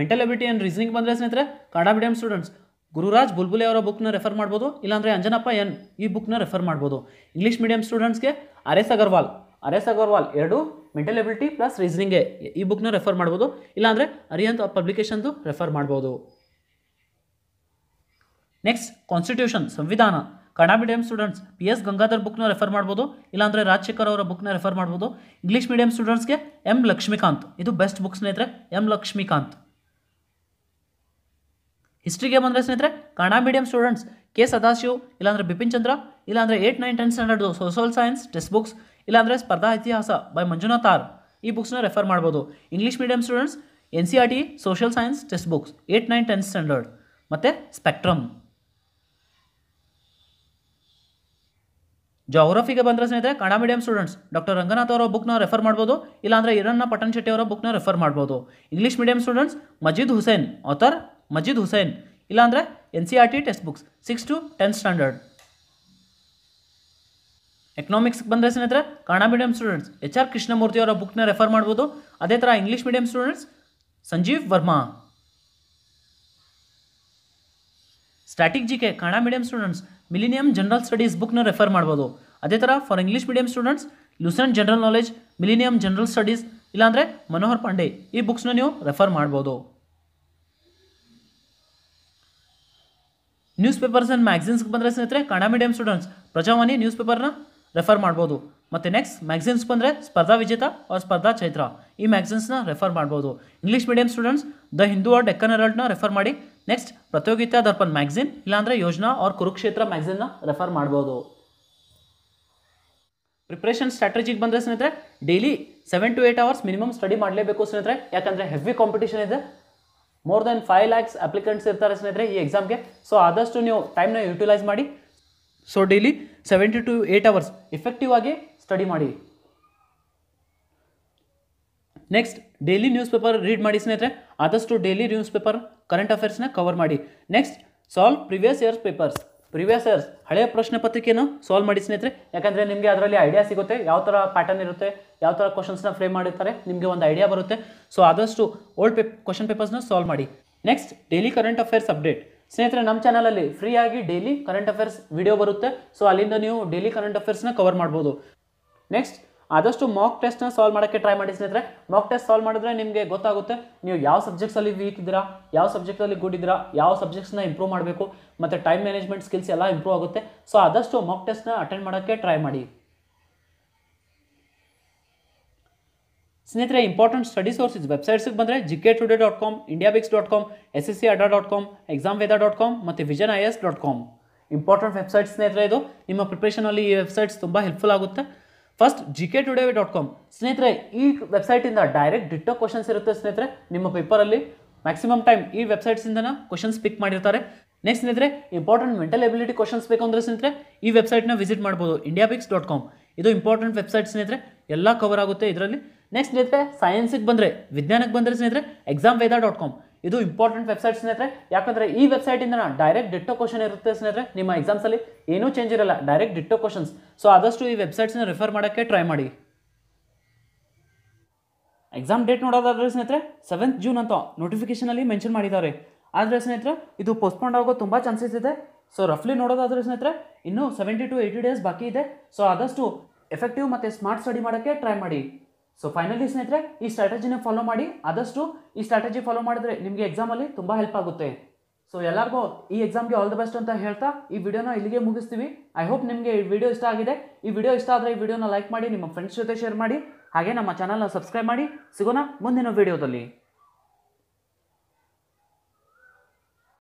mental ability and reasoning ಬಂದರೆ ಸ್ನೇಹಿತರೆ Kannada medium students Gururaj Bulbule ಅವರ ಬುಕ್ನ ರೆಫರ್ ಮಾಡ್ಬೋದು ಇಲ್ಲಾಂದರೆ ಅಂಜನಪ್ಪ ಎನ್ ಈ ಬುಕ್ನ ರೆಫರ್ ಮಾಡ್ಬೋದು ಇಂಗ್ಲೀಷ್ ಮೀಡಿಯಂ ಸ್ಟೂಡೆಂಟ್ಸ್ಗೆ ಅರೆಸ್ ಅಗರ್ವಾಲ್ ಅರೆಸ್ ಅಗರ್ವಾಲ್ ಎರಡು ಮೆಂಟಲ್ ಎಬಿಲಿಟಿ ಪ್ಲಸ್ ರೀಸನಿಂಗ್ಗೆ ಈ ಬುಕ್ನ ರೆಫರ್ ಮಾಡ್ಬೋದು ಇಲ್ಲಾಂದರೆ ಅರಿಯಂತ್ ಪಬ್ಲಿಕೇಶನ್ದು ರೆಫರ್ ಮಾಡ್ಬೋದು ನೆಕ್ಸ್ಟ್ ಕಾನ್ಸ್ಟಿಟ್ಯೂಷನ್ ಸಂವಿಧಾನ Kannada medium students P S Gangadhar ಬುಕ್ನ ರೆಫರ್ ಮಾಡ್ಬೋದು ಇಲ್ಲಾಂದರೆ ರಾಜಶೇಖರ್ ಅವರ ಬುಕ್ನ ರೆಫರ್ ಮಾಡ್ಬೋದು ಇಂಗ್ಲೀಷ್ ಮೀಡಿಯಂ ಸ್ಟೂಡೆಂಟ್ಸ್ಗೆ ಎಂ ಲಕ್ಷ್ಮೀಕಾಂತ್ ಇದು ಬೆಸ್ಟ್ ಬುಕ್ಸ್ನೇ ಸ್ನೇಹಿತರೆ ಎಂ ಲಕ್ಷ್ಮೀಕಾಂತ್ ಹಿಸ್ಟ್ರಿಗೆ ಬಂದರೆ ಸ್ನೇಹಿತರೆ Kannada medium students K Sadashiv ಇಲ್ಲಾಂದರೆ ಬಿಪಿನ್ ಚಂದ್ರ ಇಲ್ಲಾಂದರೆ eight nine ten standard social science text textbooks ಇಲ್ಲಾಂದರೆ ಸ್ಪರ್ಧಾ ಇತಿಹಾಸ ಬೈ ಮಂಜುನಾಥ್ ಆರ್ ಈ ಬುಕ್ಸ್ನ ರೆಫರ್ ಮಾಡ್ಬೋದು English medium students N C R T social science text books eight nine ten standard ಮತ್ತು ಸ್ಪೆಕ್ಟ್ರಮ್ ಜೋಗ್ರಫಿಗೆ ಬಂದರೆ ಸ್ನೇಹಿತರೆ Kannada medium students doctor Ranganath ಅವರ ಬುಕ್ನ ರೆಫರ್ ಮಾಡ್ಬೋದು ಇಲ್ಲಾಂದರೆ ಇರಣ್ಣ ಪಟನ್ ಶೆಟ್ಟಿ ಅವರ ಬುಕ್ನ ರೆಫರ್ ಮಾಡ್ಬೋದು English medium students Majeed Hussain author Majeed Hussain ಇಲ್ಲಾಂದರೆ N C R T text books six to tenth standard ಎಕನಾಮಿಕ್ಸ್ಗೆ ಬಂದರೆ ಸ್ನೇಹಿತರೆ Kannada medium students H R Krishnamurthy ಅವರ ಬುಕ್ನ ರೆಫರ್ ಮಾಡ್ಬೋದು ಅದೇ ಥರ English medium students Sanjeev Verma static G K Kannada medium students millennium general studies ಬುಕ್ನ ರೆಫರ್ ಮಾಡ್ಬೋದು ಅದೇ ಥರ for English medium students Lucent general knowledge millennium general studies ಇಲ್ಲಾಂದರೆ ಮನೋಹರ್ ಪಾಂಡೆ ಈ ಬುಕ್ಸ್ನ ನೀವು ರೆಫರ್ ಮಾಡ್ಬೋದು ನ್ಯೂಸ್ ಪೇಪರ್ಸ್ ಆ್ಯಂಡ್ ಮ್ಯಾಗ್ಝಿನ್ಸ್ಗೆ ಬಂದರೆ ಸ್ನೇಹಿತರೆ Kannada medium students Prajavani news ಪೇಪರ್ನ ರೆಫರ್ ಮಾಡ್ಬೋದು ಮತ್ತು ನೆಕ್ಸ್ಟ್ ಮ್ಯಾಗ್ಝಿನ್ಸ್ ಬಂದರೆ ಸ್ಪರ್ಧಾ ವಿಜೇತ ಆರ್ ಸ್ಪರ್ಧಾ ಚೈತ್ರ ಈ ಮ್ಯಾಗ್ಝಿನ್ಸ್ನ ರೆಫರ್ ಮಾಡ್ಬೋದು English medium students the Hindu or Deccan ಹೆರಲ್ಡ್ನ ರೆಫರ್ ಮಾಡಿ ನೆಕ್ಸ್ಟ್ ಪ್ರತಿಯೋಗಿತಾ ದರ್ಪಣ್ ಮ್ಯಾಗ್ಝಿನ್ ಇಲ್ಲಾಂದರೆ ಯೋಜನಾ ಆರ್ ಕುರುಕ್ಷೇತ್ರ ಮ್ಯಾಗ್ಝಿನ್ನ ರೆಫರ್ ಮಾಡ್ಬೋದು ಪ್ರಿಪ್ರೇಷನ್ ಸ್ಟ್ರಾಟಜಿಗೆ ಬಂದರೆ ಸ್ನೇಹಿತರೆ daily seven to eight hours minimum study ಮಾಡಲೇಬೇಕು ಸ್ನೇಹಿತರೆ ಯಾಕಂದರೆ ಹೆವಿ ಕಾಂಪಿಟೇಷನ್ ಇದೆ more than five lakhs applicants ಇರ್ತಾರೆ ಸ್ನೇಹಿತರೆ ಈ ಎಕ್ಸಾಮ್ಗೆ ಸೊ ಆದಷ್ಟು ನೀವು ಟೈಮ್ನ ಯೂಟಿಲೈಸ್ ಮಾಡಿ so daily seventy to eight hours effective ಆಗಿ ಸ್ಟಡಿ ಮಾಡಿ next daily news paper read ಮಾಡಿ ಸ್ನೇಹಿತರೆ ಆದಷ್ಟು ಡೈಲಿ ನ್ಯೂಸ್ ಪೇಪರ್ ಕರೆಂಟ್ ಅಫೇರ್ಸ್ನ ಕವರ್ ಮಾಡಿ next solve previous years papers previous years ಹಳೆಯ ಪ್ರಶ್ನೆ ಪತ್ರಿಕೆಯನ್ನು ಸಾಲ್ವ್ ಮಾಡಿ ಸ್ನೇಹಿತರೆ ಯಾಕಂದರೆ ನಿಮಗೆ ಅದರಲ್ಲಿ ಐಡಿಯಾ ಸಿಗುತ್ತೆ ಯಾವ ಥರ ಪ್ಯಾಟರ್ನ್ ಇರುತ್ತೆ ಯಾವ ಥರ ಕ್ವಶನ್ಸ್ನ ಫ್ರೇಮ್ ಮಾಡಿರ್ತಾರೆ ನಿಮಗೆ ಒಂದು ಐಡಿಯಾ ಬರುತ್ತೆ ಸೊ ಆದಷ್ಟು ಓಲ್ಡ್ ಪೇಪ್ ಕ್ವಶನ್ ಪೇಪರ್ಸ್ನ ಸಾಲ್ವ್ ಮಾಡಿ next daily current affairs update ಸ್ನೇಹಿತರೆ ನಮ್ಮ ಚಾನಲಲ್ಲಿ ಫ್ರೀಯಾಗಿ ಡೈಲಿ ಕರೆಂಟ್ ಅಫೇರ್ಸ್ ವಿಡಿಯೋ ಬರುತ್ತೆ ಸೊ ಅಲ್ಲಿಂದ ನೀವು ಡೈಲಿ ಕರೆಂಟ್ ಅಫೇರ್ಸ್ನ ಕವರ್ ಮಾಡ್ಬೋದು ನೆಕ್ಸ್ಟ್ ಆದಷ್ಟು ಮಾಕ್ ಟೆಸ್ಟ್ನ ಸಾಲ್ವ್ ಮಾಡೋಕ್ಕೆ ಟ್ರೈ ಮಾಡಿ ಸ್ನೇಹಿತರೆ ಮಾಕ್ ಟೆಸ್ಟ್ ಸಾಲ್ವ್ ಮಾಡಿದ್ರೆ ನಿಮಗೆ ಗೊತ್ತಾಗುತ್ತೆ ನೀವು ಯಾವ ಸಬ್ಜೆಕ್ಟ್ಸಲ್ಲಿ ವೀಕ್ ಇದ್ದೀರಾ ಯಾವ ಅಲ್ಲಿ ಗುಡ್ ಇದ್ದೀರಾ ಯಾವ ಸಬ್ಜೆಕ್ಟ್ಸ್ನ ಇಂಪ್ರೂವ್ ಮಾಡಬೇಕು ಮತ್ತು ಟೈಮ್ ಮ್ಯಾನೇಜ್ಮೆಂಟ್ ಸ್ಕಿಲ್ಸ್ ಎಲ್ಲ ಇಂಪ್ರೂವ್ ಆಗುತ್ತೆ ಸೊ ಆದಷ್ಟು ಮಾಕ್ ಟೆಸ್ಟ್ನ ಅಟೆಂಡ್ ಮಾಡೋಕ್ಕೆ ಟ್ರೈ ಮಾಡಿ ಸ್ನೇಹಿತರೆ ಇಂಪಾರ್ಟೆಂಟ್ ಸ್ಟಡಿ ಸೋರ್ಸಸ್ ವೆಬ್ಸೈಟ್ಸಿಗೆ ಬಂದರೆ G K today dot com India Bix dot com S S C Adda dot com exam Veda dot com ಮತ್ತು vision I S dot com important websites ಸ್ನೇಹಿತರೆ ಇದು ನಿಮ್ಮ ಪ್ರಿಪ್ರೇಷನಲ್ಲಿ ಈ ವೆಬ್ಸೈಟ್ಸ್ ತುಂಬ ಹೆಲ್ಪ್ಫುಲ್ ಆಗುತ್ತೆ first G K today dot com ಸ್ನೇಹಿತರೆ ಈ ವೆಬ್ಸೈಟಿಂದ ಡೈರೆಕ್ಟ್ ಡಿಟ್ಟೋ ಕ್ವಶನ್ಸ್ ಇರುತ್ತೆ ಸ್ನೇಹಿತರೆ ನಿಮ್ಮ ಪೇಪರಲ್ಲಿ ಮ್ಯಾಕ್ಸಿಮಮ್ ಟೈಮ್ ಈ ವೆಬ್ಸೈಟ್ಸಿಂದನ ಕ್ವಶನ್ಸ್ ಪಿಕ್ ಮಾಡಿರ್ತಾರೆ ನೆಕ್ಸ್ಟ್ ಸ್ನೇಹಿತರೆ ಇಂಪಾರ್ಟೆಂಟ್ ಮೆಂಟಲ್ ಎಬಿಲಿಟಿ ಕ್ವಶನ್ಸ್ ಬೇಕು ಅಂದರೆ ಸ್ನೇಹಿತರೆ ಈ ವೆಬ್ಸೈಟ್ನ ವಿಸಿಟ್ ಮಾಡ್ಬೋದು ಇಂಡಿಯಾ ಪಿಕ್ಸ್ ಡಾಟ್ ಕಾಮ್ ಇದು ಇಂಪಾರ್ಟೆಂಟ್ ವೆಬ್ಸೈಟ್ ಸ್ನೇಹಿತರೆ ಎಲ್ಲ ಕವರ್ ಆಗುತ್ತೆ ಇದರಲ್ಲಿ ನೆಕ್ಸ್ಟ್ ಸ್ನೇಹಿತರೆ ಸೈನ್ಸಿಗೆ ಬಂದರೆ ವಿಜ್ಞಾನಕ್ಕೆ ಬಂದರೆ ಸ್ನೇಹಿತರೆ ಎಕ್ಸಾಮ್ ವೇದಾ ಡಾಟ್ ಕಾಮ್ ಇದು ಇಂಪಾರ್ಟೆಂಟ್ ವೆಬ್ಸೈಟ್ ಸ್ನೇಹಿತರೆ ಯಾಕಂದ್ರೆ ಈ ವೆಬ್ಸೈಟಿಂದ ಡೈರೆಕ್ಟ್ ಡಿಟ್ಟೋ ಕ್ವಶನ್ ಇರುತ್ತೆ ಸ್ನೇಹಿತರೆ ನಿಮ್ಮ ಎಕ್ಸಾಮ್ಸಲ್ಲಿ ಏನೂ ಚೇಂಜ್ ಇರಲ್ಲ ಡೈರೆಕ್ಟ್ ಡಿಟ್ಟೋ ಕ್ವಶನ್ಸ್ ಸೊ ಆದಷ್ಟು ಈ ವೆಬ್ಸೈಟ್ಸ್ನ ರೆಫರ್ ಮಾಡೋಕ್ಕೆ ಟ್ರೈ ಮಾಡಿ ಎಕ್ಸಾಮ್ ಡೇಟ್ ನೋಡೋದಾದ್ರೆ ಸ್ನೇಹಿತರೆ ಸೆವೆಂತ್ ಜೂನ್ ಅಂತ ಅಲ್ಲಿ ಮೆನ್ಷನ್ ಮಾಡಿದ್ದಾರೆ ಆದರೆ ಸ್ನೇಹಿತರೆ ಇದು ಪೋಸ್ಟ್ಪೋಂಡ್ ಆಗೋ ತುಂಬ ಚಾನ್ಸಸ್ ಇದೆ ಸೊ ರಫ್ಲಿ ನೋಡೋದಾದ್ರೆ ಸ್ನೇಹಿತರೆ ಇನ್ನೂ ಸೆವೆಂಟಿ ಟು ಏಯ್ಟಿ ಡೇಸ್ ಬಾಕಿ ಇದೆ ಸೊ ಆದಷ್ಟು ಎಫೆಕ್ಟಿವ್ ಮತ್ತು ಸ್ಮಾರ್ಟ್ ಸ್ಟಡಿ ಮಾಡೋಕ್ಕೆ ಟ್ರೈ ಮಾಡಿ ಸೊ ಫೈನಲಿ ಸ್ನೇಹಿತರೆ ಈ ಸ್ಟ್ರಾಟಜಿನ ಫಾಲೋ ಮಾಡಿ ಆದಷ್ಟು ಈ ಸ್ಟ್ರಾಟಜಿ ಫಾಲೋ ಮಾಡಿದ್ರೆ ನಿಮಗೆ ಎಕ್ಸಾಮಲ್ಲಿ ತುಂಬ ಹೆಲ್ಪ್ ಆಗುತ್ತೆ ಸೊ ಎಲ್ಲರಿಗೂ ಈ ಎಕ್ಸಾಮ್ಗೆ ಆಲ್ ದ ಬೆಸ್ಟ್ ಅಂತ ಹೇಳ್ತಾ ಈ ವಿಡಿಯೋನ ಇಲ್ಲಿಗೆ ಮುಗಿಸ್ತೀವಿ ಐ ಹೋಪ್ ನಿಮಗೆ ಈ ವಿಡಿಯೋ ಇಷ್ಟ ಆಗಿದೆ ಈ ವಿಡಿಯೋ ಇಷ್ಟ ಆದರೆ ಈ ವಿಡಿಯೋನ ಲೈಕ್ ಮಾಡಿ ನಿಮ್ಮ ಫ್ರೆಂಡ್ಸ್ ಜೊತೆ ಶೇರ್ ಮಾಡಿ ಹಾಗೆ ನಮ್ಮ ಚಾನಲ್ನ ಸಬ್ಸ್ಕ್ರೈಬ್ ಮಾಡಿ ಸಿಗೋಣ ಮುಂದಿನ ವಿಡಿಯೋದಲ್ಲಿ